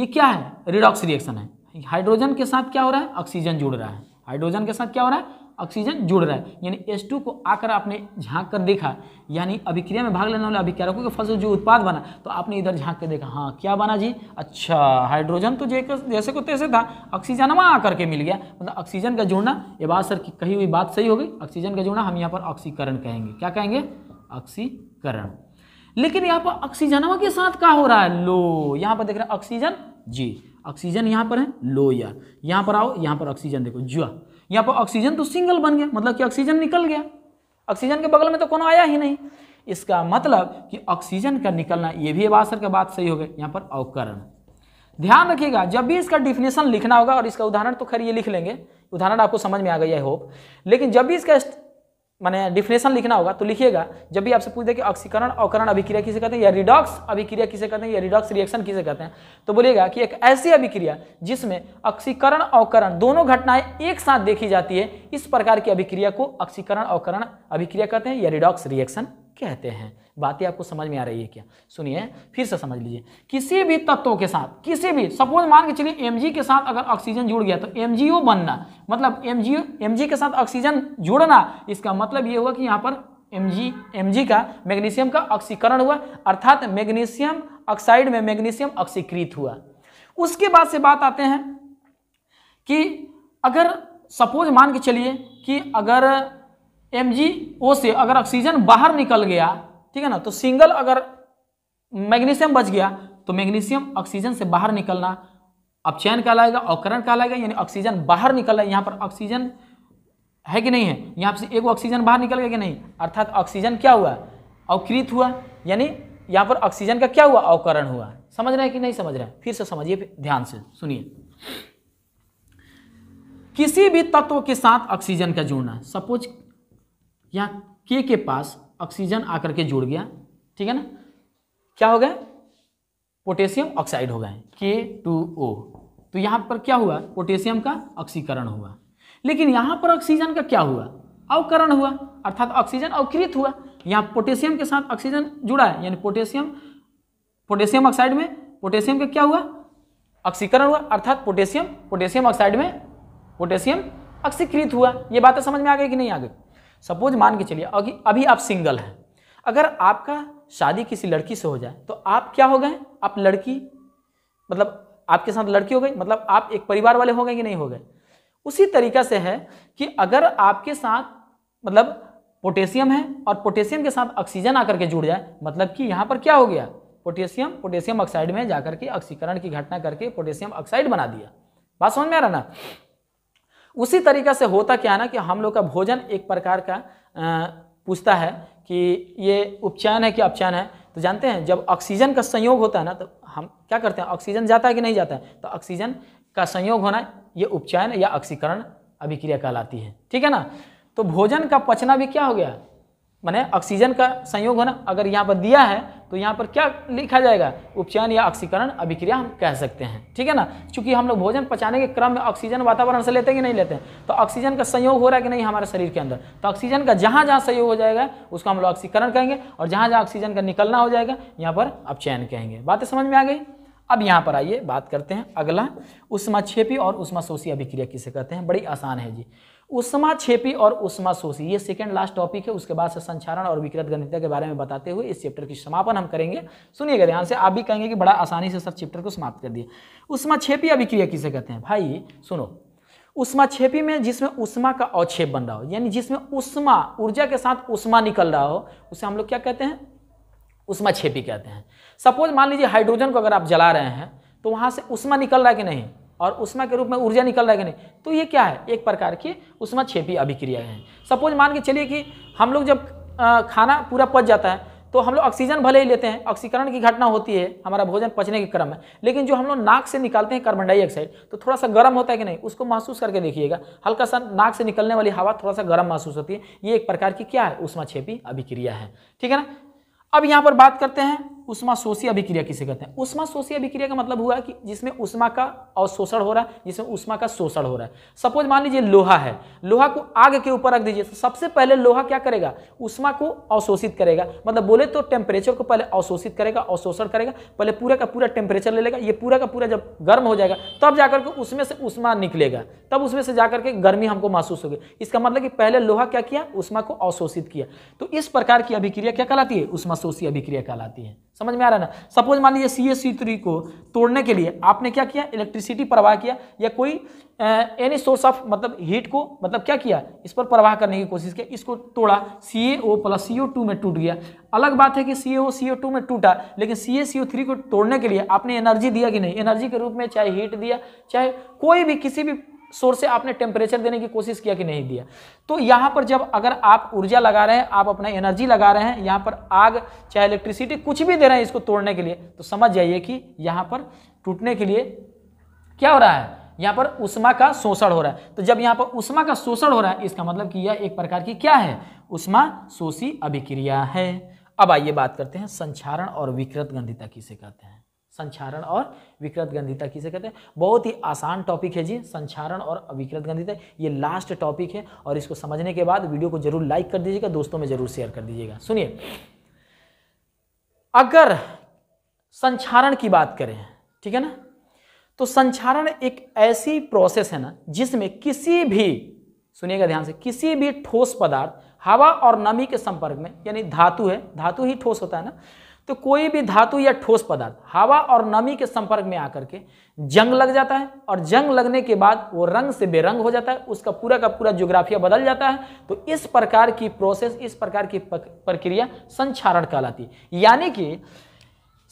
S1: ये क्या है रिडॉक्स रिएक्शन है हाइड्रोजन के साथ क्या हो रहा है ऑक्सीजन जुड़ रहा है हाइड्रोजन के साथ क्या हो रहा है ऑक्सीजन जुड़ रहा है यानी टू को आकर आपने झांक कर देखा यानी अभिक्रिया में भाग लेने वाले अभिक्रियाकों के फसल जो उत्पाद बना तो आपने इधर झांक कर देखा हाँ क्या बना जी अच्छा हाइड्रोजन तो जैसे को तैसे था ऑक्सीजन वहाँ आकर के मिल गया मतलब ऑक्सीजन का जुड़ना ये बात सर की कही हुई बात सही हो गई ऑक्सीजन का जुड़ना हम यहाँ पर ऑक्सीकरण कहेंगे क्या कहेंगे ऑक्सीकरण लेकिन यहाँ पर ऑक्सीजनवा के साथ क्या हो रहा है लो यहाँ पर देख रहे ऑक्सीजन जी ऑक्सीजन यहाँ पर है लो ईयर यहाँ पर आओ यहाँ पर ऑक्सीजन देखो जुआ यहाँ पर ऑक्सीजन तो सिंगल बन गया मतलब कि ऑक्सीजन निकल गया ऑक्सीजन के बगल में तो कोनो आया ही नहीं इसका मतलब कि ऑक्सीजन का निकलना ये भी अवासर का बात सही हो गया यहाँ पर अवकरण ध्यान रखिएगा जब भी इसका डिफिनेशन लिखना होगा और इसका उदाहरण तो खैर ये लिख लेंगे उदाहरण आपको समझ में आ गया है होप लेकिन जब भी इसका मैंने डिफिनेशन लिखना होगा तो लिखिएगा जब भी आपसे पूछ दे कि ऑक्सीकरण अवकरण अभिक्रिया किसे कहते हैं या रिडॉक्स अभिक्रिया किसे कहते हैं या रिडॉक्स रिएक्शन किसे कहते हैं तो बोलिएगा कि एक ऐसी अभिक्रिया जिसमें ऑक्सीकरण अवकरण दोनों घटनाएं एक साथ देखी जाती है इस प्रकार की अभिक्रिया को ऑक्सीकरण अवकरण अभिक्रिया कहते हैं या रिडॉक्स रिएक्शन कहते हैं बातें आपको समझ में आ रही है क्या सुनिए फिर से समझ लीजिए किसी भी तत्वों के साथ किसी भी सपोज मान के चलिए एम के साथ अगर ऑक्सीजन जुड़ गया तो एम बनना मतलब एम जी के साथ ऑक्सीजन जुड़ना इसका मतलब ये हुआ कि यहाँ पर एम जी का मैग्नीशियम का ऑक्सीकरण हुआ अर्थात मैग्नीशियम ऑक्साइड में मैग्नीशियम ऑक्सीकृत हुआ उसके बाद से बात आते हैं कि अगर सपोज मान के चलिए कि अगर एम से अगर ऑक्सीजन बाहर निकल गया ठीक है ना तो सिंगल अगर मैग्नीशियम बच गया तो मैग्नीशियम ऑक्सीजन से बाहर निकलना अपचयन कहलाएगा अवकरण कहलाएगा यानी ऑक्सीजन बाहर निकल रहा है यहाँ पर ऑक्सीजन है कि नहीं है यहाँ से एक ऑक्सीजन बाहर निकल गया कि नहीं अर्थात ऑक्सीजन क्या हुआ अवकृत हुआ यानी यहाँ पर ऑक्सीजन का क्या हुआ अवकरण हुआ समझ रहे हैं कि नहीं समझ रहे हैं फिर से समझिए ध्यान से सुनिए किसी भी तत्व के साथ ऑक्सीजन का जुड़ना सपोज यहाँ के के पास ऑक्सीजन आकर के जुड़ गया ठीक है ना क्या हो गया पोटेशियम ऑक्साइड हो गए के टू ओ तो यहाँ पर क्या हुआ पोटेशियम का ऑक्सीकरण हुआ लेकिन यहाँ पर ऑक्सीजन का क्या हुआ अवकरण हुआ अर्थात ऑक्सीजन अवकृत हुआ यहाँ पोटेशियम के साथ ऑक्सीजन जुड़ा है यानी पोटेशियम पोटेशियम ऑक्साइड में पोटेशियम का क्या हुआ ऑक्सीकरण हुआ अर्थात पोटेशियम पोटेशियम ऑक्साइड में पोटेशियम ऑक्सीकृत हुआ ये बातें समझ में आ गई कि नहीं आ गई सपोज मान के चलिए अभी अभी आप सिंगल हैं अगर आपका शादी किसी लड़की से हो जाए तो आप क्या हो गए आप लड़की मतलब आपके साथ लड़की हो गई मतलब आप एक परिवार वाले हो गए कि नहीं हो गए उसी तरीका से है कि अगर आपके साथ मतलब पोटेशियम है और पोटेशियम के साथ ऑक्सीजन आकर के जुड़ जाए मतलब कि यहाँ पर क्या हो गया पोटेशियम पोटेशियम ऑक्साइड में जाकर के ऑक्सीकरण की घटना करके पोटेशियम ऑक्साइड बना दिया बात समझ में आ रहा ना उसी तरीका से होता क्या है ना कि हम लोग का भोजन एक प्रकार का पूछता है कि ये उपचयन है कि अपचयन है तो जानते हैं जब ऑक्सीजन का संयोग होता है ना तो हम क्या करते हैं ऑक्सीजन जाता है कि नहीं जाता है तो ऑक्सीजन का संयोग होना ये उपचयन या ऑक्सीकरण अभिक्रिया कहलाती है ठीक है ना तो भोजन का पचना भी क्या हो गया मैंने ऑक्सीजन का संयोग होना अगर यहाँ पर दिया है तो यहाँ पर क्या लिखा जाएगा उपचयन या ऑक्सीकरण अभिक्रिया हम कह सकते हैं ठीक है ना चूंकि हम लोग भोजन पचाने के क्रम में ऑक्सीजन वातावरण से लेते हैं कि नहीं लेते हैं तो ऑक्सीजन का संयोग हो रहा है कि नहीं हमारे शरीर के अंदर तो ऑक्सीजन का जहाँ जहाँ संयोग हो जाएगा उसको हम लोग ऑक्सीकरण कहेंगे और जहाँ जहाँ ऑक्सीजन का निकलना हो जाएगा यहाँ पर अपचयन कहेंगे बातें समझ में आ गई अब यहाँ पर आइए बात करते हैं अगला उष्माक्षेपी और उष्माशोषी अभिक्रिया किसे कहते हैं बड़ी आसान है जी उष्मा छेपी और उष्मा शोषी ये सेकेंड लास्ट टॉपिक है उसके बाद से संचारण और विकृत गणित के बारे में बताते हुए इस चैप्टर की समापन हम करेंगे सुनिएगा ध्यान से आप भी कहेंगे कि बड़ा आसानी से सर चैप्टर को समाप्त कर दिए उष्मा छेपी अभिक्रिया किसे कहते हैं भाई सुनो उष्मा छेपी में जिसमें उष्मा का अवक्षेप बन रहा हो यानी जिसमें उष्मा ऊर्जा के साथ उष्मा निकल रहा हो उसे हम लोग क्या कहते हैं उष्मा छेपी कहते हैं सपोज मान लीजिए हाइड्रोजन को अगर आप जला रहे हैं तो वहाँ से उष्मा निकल रहा है कि नहीं और उष्मा के रूप में ऊर्जा निकल रहा है कि नहीं तो ये क्या है एक प्रकार की उष्मा छेपी अभिक्रिया है सपोज मान के चलिए कि हम लोग जब खाना पूरा पच जाता है तो हम लोग ऑक्सीजन भले ही लेते हैं ऑक्सीकरण की घटना होती है हमारा भोजन पचने के क्रम में लेकिन जो हम लोग नाक से निकालते हैं कार्बन डाइऑक्साइड तो थोड़ा सा गर्म होता है कि नहीं उसको महसूस करके देखिएगा हल्का सा नाक से निकलने वाली हवा थोड़ा सा गर्म महसूस होती है ये एक प्रकार की क्या है उष्मा छेपी अभिक्रिया है ठीक है ना अब यहाँ पर बात करते हैं उष्मा शोषी अभिक्रिया किसे कहते हैं उष्मा शोषी अभिक्रिया का मतलब हुआ कि जिसमें उष्मा का अवशोषण हो रहा है जिसमें उष्मा का शोषण हो रहा है सपोज मान लीजिए लोहा है लोहा को आग के ऊपर रख दीजिए तो सबसे पहले लोहा क्या करेगा उष्मा को अवशोषित करेगा मतलब बोले तो टेम्परेचर को पहले अवशोषित करेगा अवशोषण करेगा पहले पूरा का पूरा टेम्परेचर ले लेगा ये पूरा का पूरा जब गर्म हो जाएगा तब जाकर के उसमें से उष्मा निकलेगा तब उसमें से जाकर के गर्मी हमको महसूस होगी इसका मतलब कि पहले लोहा क्या किया उष्मा को अवशोषित किया तो इस प्रकार की अभिक्रिया क्या कहलाती है उष्मा शोषी अभिक्रिया कहलाती है समझ में आ रहा है ना सपोज मान लीजिए सी एस सी थ्री को तोड़ने के लिए आपने क्या किया इलेक्ट्रिसिटी प्रवाह किया या कोई एनी सोर्स ऑफ मतलब हीट को मतलब क्या किया इस पर प्रवाह करने की कोशिश किया इसको तोड़ा सी ए ओ प्लस सी ओ टू में टूट गया अलग बात है कि सी ए ओ सी ओ टू में टूटा लेकिन सी ए सी ओ थ्री को तोड़ने के लिए आपने एनर्जी दिया कि नहीं एनर्जी के रूप में चाहे हीट दिया चाहे कोई भी किसी भी सोर्स से आपने टेम्परेचर देने की कोशिश किया कि नहीं दिया तो यहाँ पर जब अगर आप ऊर्जा लगा रहे हैं आप अपना एनर्जी लगा रहे हैं यहाँ पर आग चाहे इलेक्ट्रिसिटी कुछ भी दे रहे हैं इसको तोड़ने के लिए तो समझ जाइए कि यहाँ पर टूटने के लिए क्या हो रहा है यहाँ पर उष्मा का शोषण हो रहा है तो जब यहाँ पर उष्मा का शोषण हो रहा है इसका मतलब कि यह एक प्रकार की क्या है उष्मा शोषी अभिक्रिया है अब आइए बात करते हैं संचारण और विकृत गंधिता किसे कहते हैं संचारण और विकृत गंधिता किसे कहते हैं बहुत ही आसान टॉपिक है जी संचारण और विकृत गंधिता ये लास्ट टॉपिक है और इसको समझने के बाद वीडियो को जरूर लाइक कर दीजिएगा दोस्तों में जरूर शेयर कर दीजिएगा सुनिए अगर संचारण की बात करें ठीक है ना तो संचारण एक ऐसी प्रोसेस है ना जिसमें किसी भी सुनिएगा ध्यान से किसी भी ठोस पदार्थ हवा और नमी के संपर्क में यानी धातु है धातु ही ठोस होता है ना तो कोई भी धातु या ठोस पदार्थ हवा और नमी के संपर्क में आकर के जंग लग जाता है और जंग लगने के बाद वो रंग से बेरंग हो जाता है उसका पूरा का पूरा ज्योग्राफिया बदल जाता है तो इस प्रकार की प्रोसेस इस प्रकार की प्रक्रिया संक्षारण कहलाती है यानी कि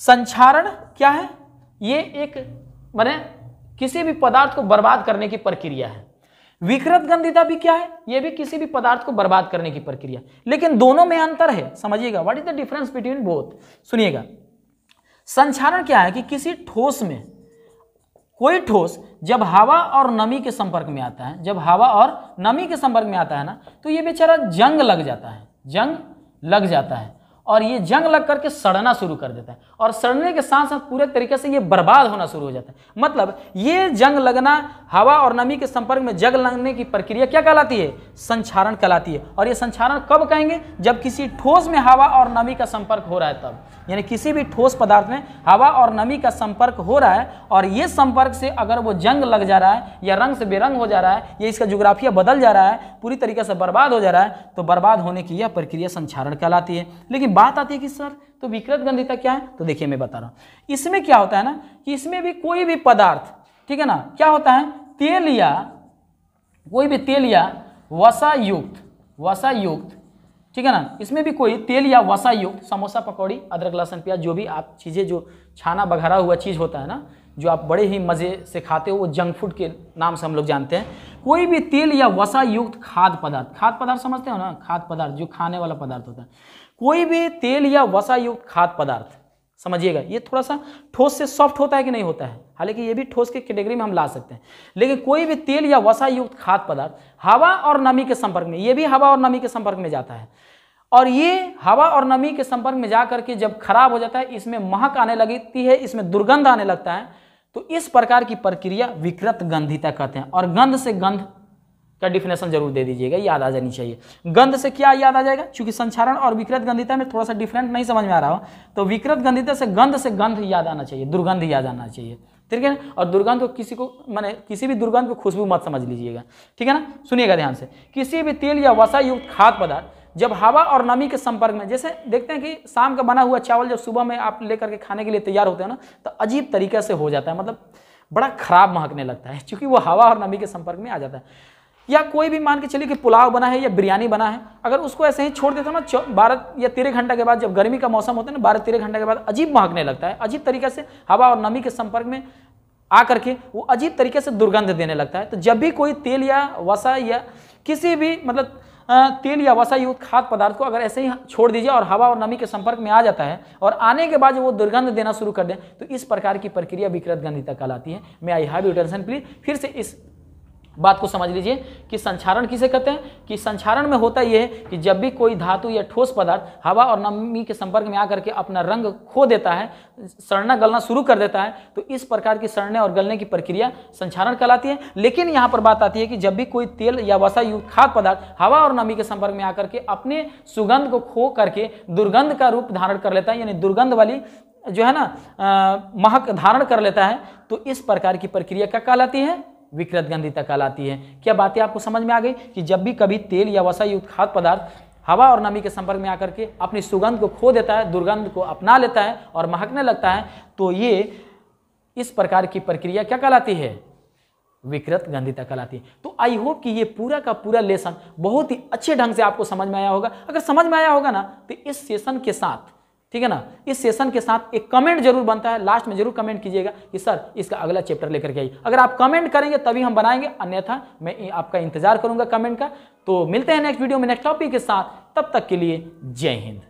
S1: संक्षारण क्या है ये एक मैंने किसी भी पदार्थ को बर्बाद करने की प्रक्रिया है विकृत गंधिता भी क्या है यह भी किसी भी पदार्थ को बर्बाद करने की प्रक्रिया लेकिन दोनों में अंतर है समझिएगा what is the difference between both सुनिएगा संचारण क्या है कि किसी ठोस में कोई ठोस जब हवा और नमी के संपर्क में आता है जब हवा और नमी के संपर्क में आता है ना तो ये बेचारा जंग लग जाता है जंग लग जाता है और ये जंग लग करके सड़ना शुरू कर देता है और सड़ने के साथ साथ पूरे तरीके से ये बर्बाद होना शुरू हो जाता है मतलब ये जंग लगना हवा और नमी के संपर्क में जंग लगने की प्रक्रिया क्या कहलाती है संक्षारण कहलाती है और ये संक्षारण कब कहेंगे जब किसी ठोस में हवा और नमी का संपर्क हो रहा है तब यानी किसी भी ठोस पदार्थ में हवा और नमी का संपर्क हो रहा है और ये संपर्क से अगर वो जंग लग जा रहा है या रंग से बेरंग हो जा रहा है या इसका जोग्राफिया बदल जा रहा है पूरी तरीके से बर्बाद हो जा रहा है तो बर्बाद होने की यह प्रक्रिया संचारण कहलाती है लेकिन बात आती है कि सर तो विकृत गंधिता क्या है तो देखिए मैं बता रहा हूँ इसमें क्या होता है ना कि इसमें भी कोई भी पदार्थ ठीक है ना क्या होता है तेल या कोई भी तेल या वसा युक्त वसा युक्त ठीक है ना इसमें भी कोई तेल या वसा युक्त समोसा पकौड़ी अदरक लहसन प्याज जो भी आप चीज़ें जो छाना बघरा हुआ चीज़ होता है ना जो आप बड़े ही मज़े से खाते हो वो जंक फूड के नाम से हम लोग जानते हैं कोई भी तेल या वसा युक्त खाद्य पदार्थ खाद्य पदार्थ समझते हो ना खाद्य पदार्थ जो खाने वाला पदार्थ होता है कोई भी तेल या वसा युक्त खाद्य पदार्थ समझिएगा ये थोड़ा सा ठोस से सॉफ्ट होता है कि नहीं होता है हालांकि ये भी ठोस के कैटेगरी में हम ला सकते हैं लेकिन कोई भी तेल या वसा युक्त खाद्य पदार्थ हवा और नमी के संपर्क में ये भी हवा और नमी के संपर्क में जाता है और ये हवा और नमी के संपर्क में जाकर के जब खराब हो जाता है इसमें महक आने लगती है इसमें दुर्गंध आने लगता है तो इस प्रकार की प्रक्रिया विकृत गंधिता कहते हैं और गंध से गंध का डिफिनेशन जरूर दे दीजिएगा याद आ जानी चाहिए गंध से क्या याद आ जाएगा क्योंकि संचारण और विकृत गंधिता में थोड़ा सा डिफरेंट नहीं समझ में आ रहा हो तो विकृत गंधिता से गंध से गंध याद आना चाहिए दुर्गंध याद आना चाहिए ठीक है ना और दुर्गंध को किसी को मैंने किसी भी दुर्गंध को खुशबू मत समझ लीजिएगा ठीक है ना सुनिएगा ध्यान से किसी भी तेल या वसा युक्त खाद्य पदार्थ जब हवा और नमी के संपर्क में जैसे देखते हैं कि शाम का बना हुआ चावल जब सुबह में आप लेकर के खाने के लिए तैयार होते हैं ना तो अजीब तरीके से हो जाता है मतलब बड़ा खराब महकने लगता है क्योंकि वो हवा और नमी के संपर्क में आ जाता है या कोई भी मान के चलिए कि पुलाव बना है या बिरयानी बना है अगर उसको ऐसे ही छोड़ देते हो ना बारह या तेरह घंटे के बाद जब गर्मी का मौसम होता है ना बारह तेरह घंटे के बाद अजीब महकने लगता है अजीब तरीके से हवा और नमी के संपर्क में आ करके वो अजीब तरीके से दुर्गंध देने लगता है तो जब भी कोई तेल या वसा या किसी भी मतलब तेल या वसा युक्त खाद्य पदार्थ को अगर ऐसे ही छोड़ दीजिए और हवा और नमी के संपर्क में आ जाता है और आने के बाद जब वो दुर्गंध देना शुरू कर दें तो इस प्रकार की प्रक्रिया विकृत गंधिता कहलाती है मैं I have you tension please फिर से इस बात को समझ लीजिए कि संचारण किसे कहते हैं कि संचारण में होता यह है कि जब भी कोई धातु या ठोस पदार्थ हवा और नमी के संपर्क में आकर के अपना रंग खो देता है सड़ना गलना शुरू कर देता है तो इस प्रकार की सड़ने और गलने की प्रक्रिया संक्षारण कहलाती है लेकिन यहाँ पर बात आती है कि जब भी कोई तेल या वसा युक्त खाद्य पदार्थ हवा और नमी के संपर्क में आकर के अपने सुगंध को खो करके दुर्गंध का रूप धारण कर लेता है यानी दुर्गंध वाली जो है ना महक धारण कर लेता है तो इस प्रकार की प्रक्रिया क्या कहलाती है विकृत गंधिता कहलाती है क्या बातें आपको समझ में आ गई कि जब भी कभी तेल या वसा युक्त खाद्य पदार्थ हवा और नमी के संपर्क में आकर के अपनी सुगंध को खो देता है दुर्गंध को अपना लेता है और महकने लगता है तो ये इस प्रकार की प्रक्रिया क्या कहलाती है विकृत गंधिता कहलाती है तो आई होप कि ये पूरा का पूरा लेसन बहुत ही अच्छे ढंग से आपको समझ में आया होगा अगर समझ में आया होगा ना तो इस सेशन के साथ ठीक है ना इस सेशन के साथ एक कमेंट जरूर बनता है लास्ट में जरूर कमेंट कीजिएगा कि सर इसका अगला चैप्टर लेकर के आइए अगर आप कमेंट करेंगे तभी हम बनाएंगे अन्यथा मैं आपका इंतजार करूंगा कमेंट का तो मिलते हैं नेक्स्ट वीडियो में नेक्स्ट टॉपिक के साथ तब तक के लिए जय हिंद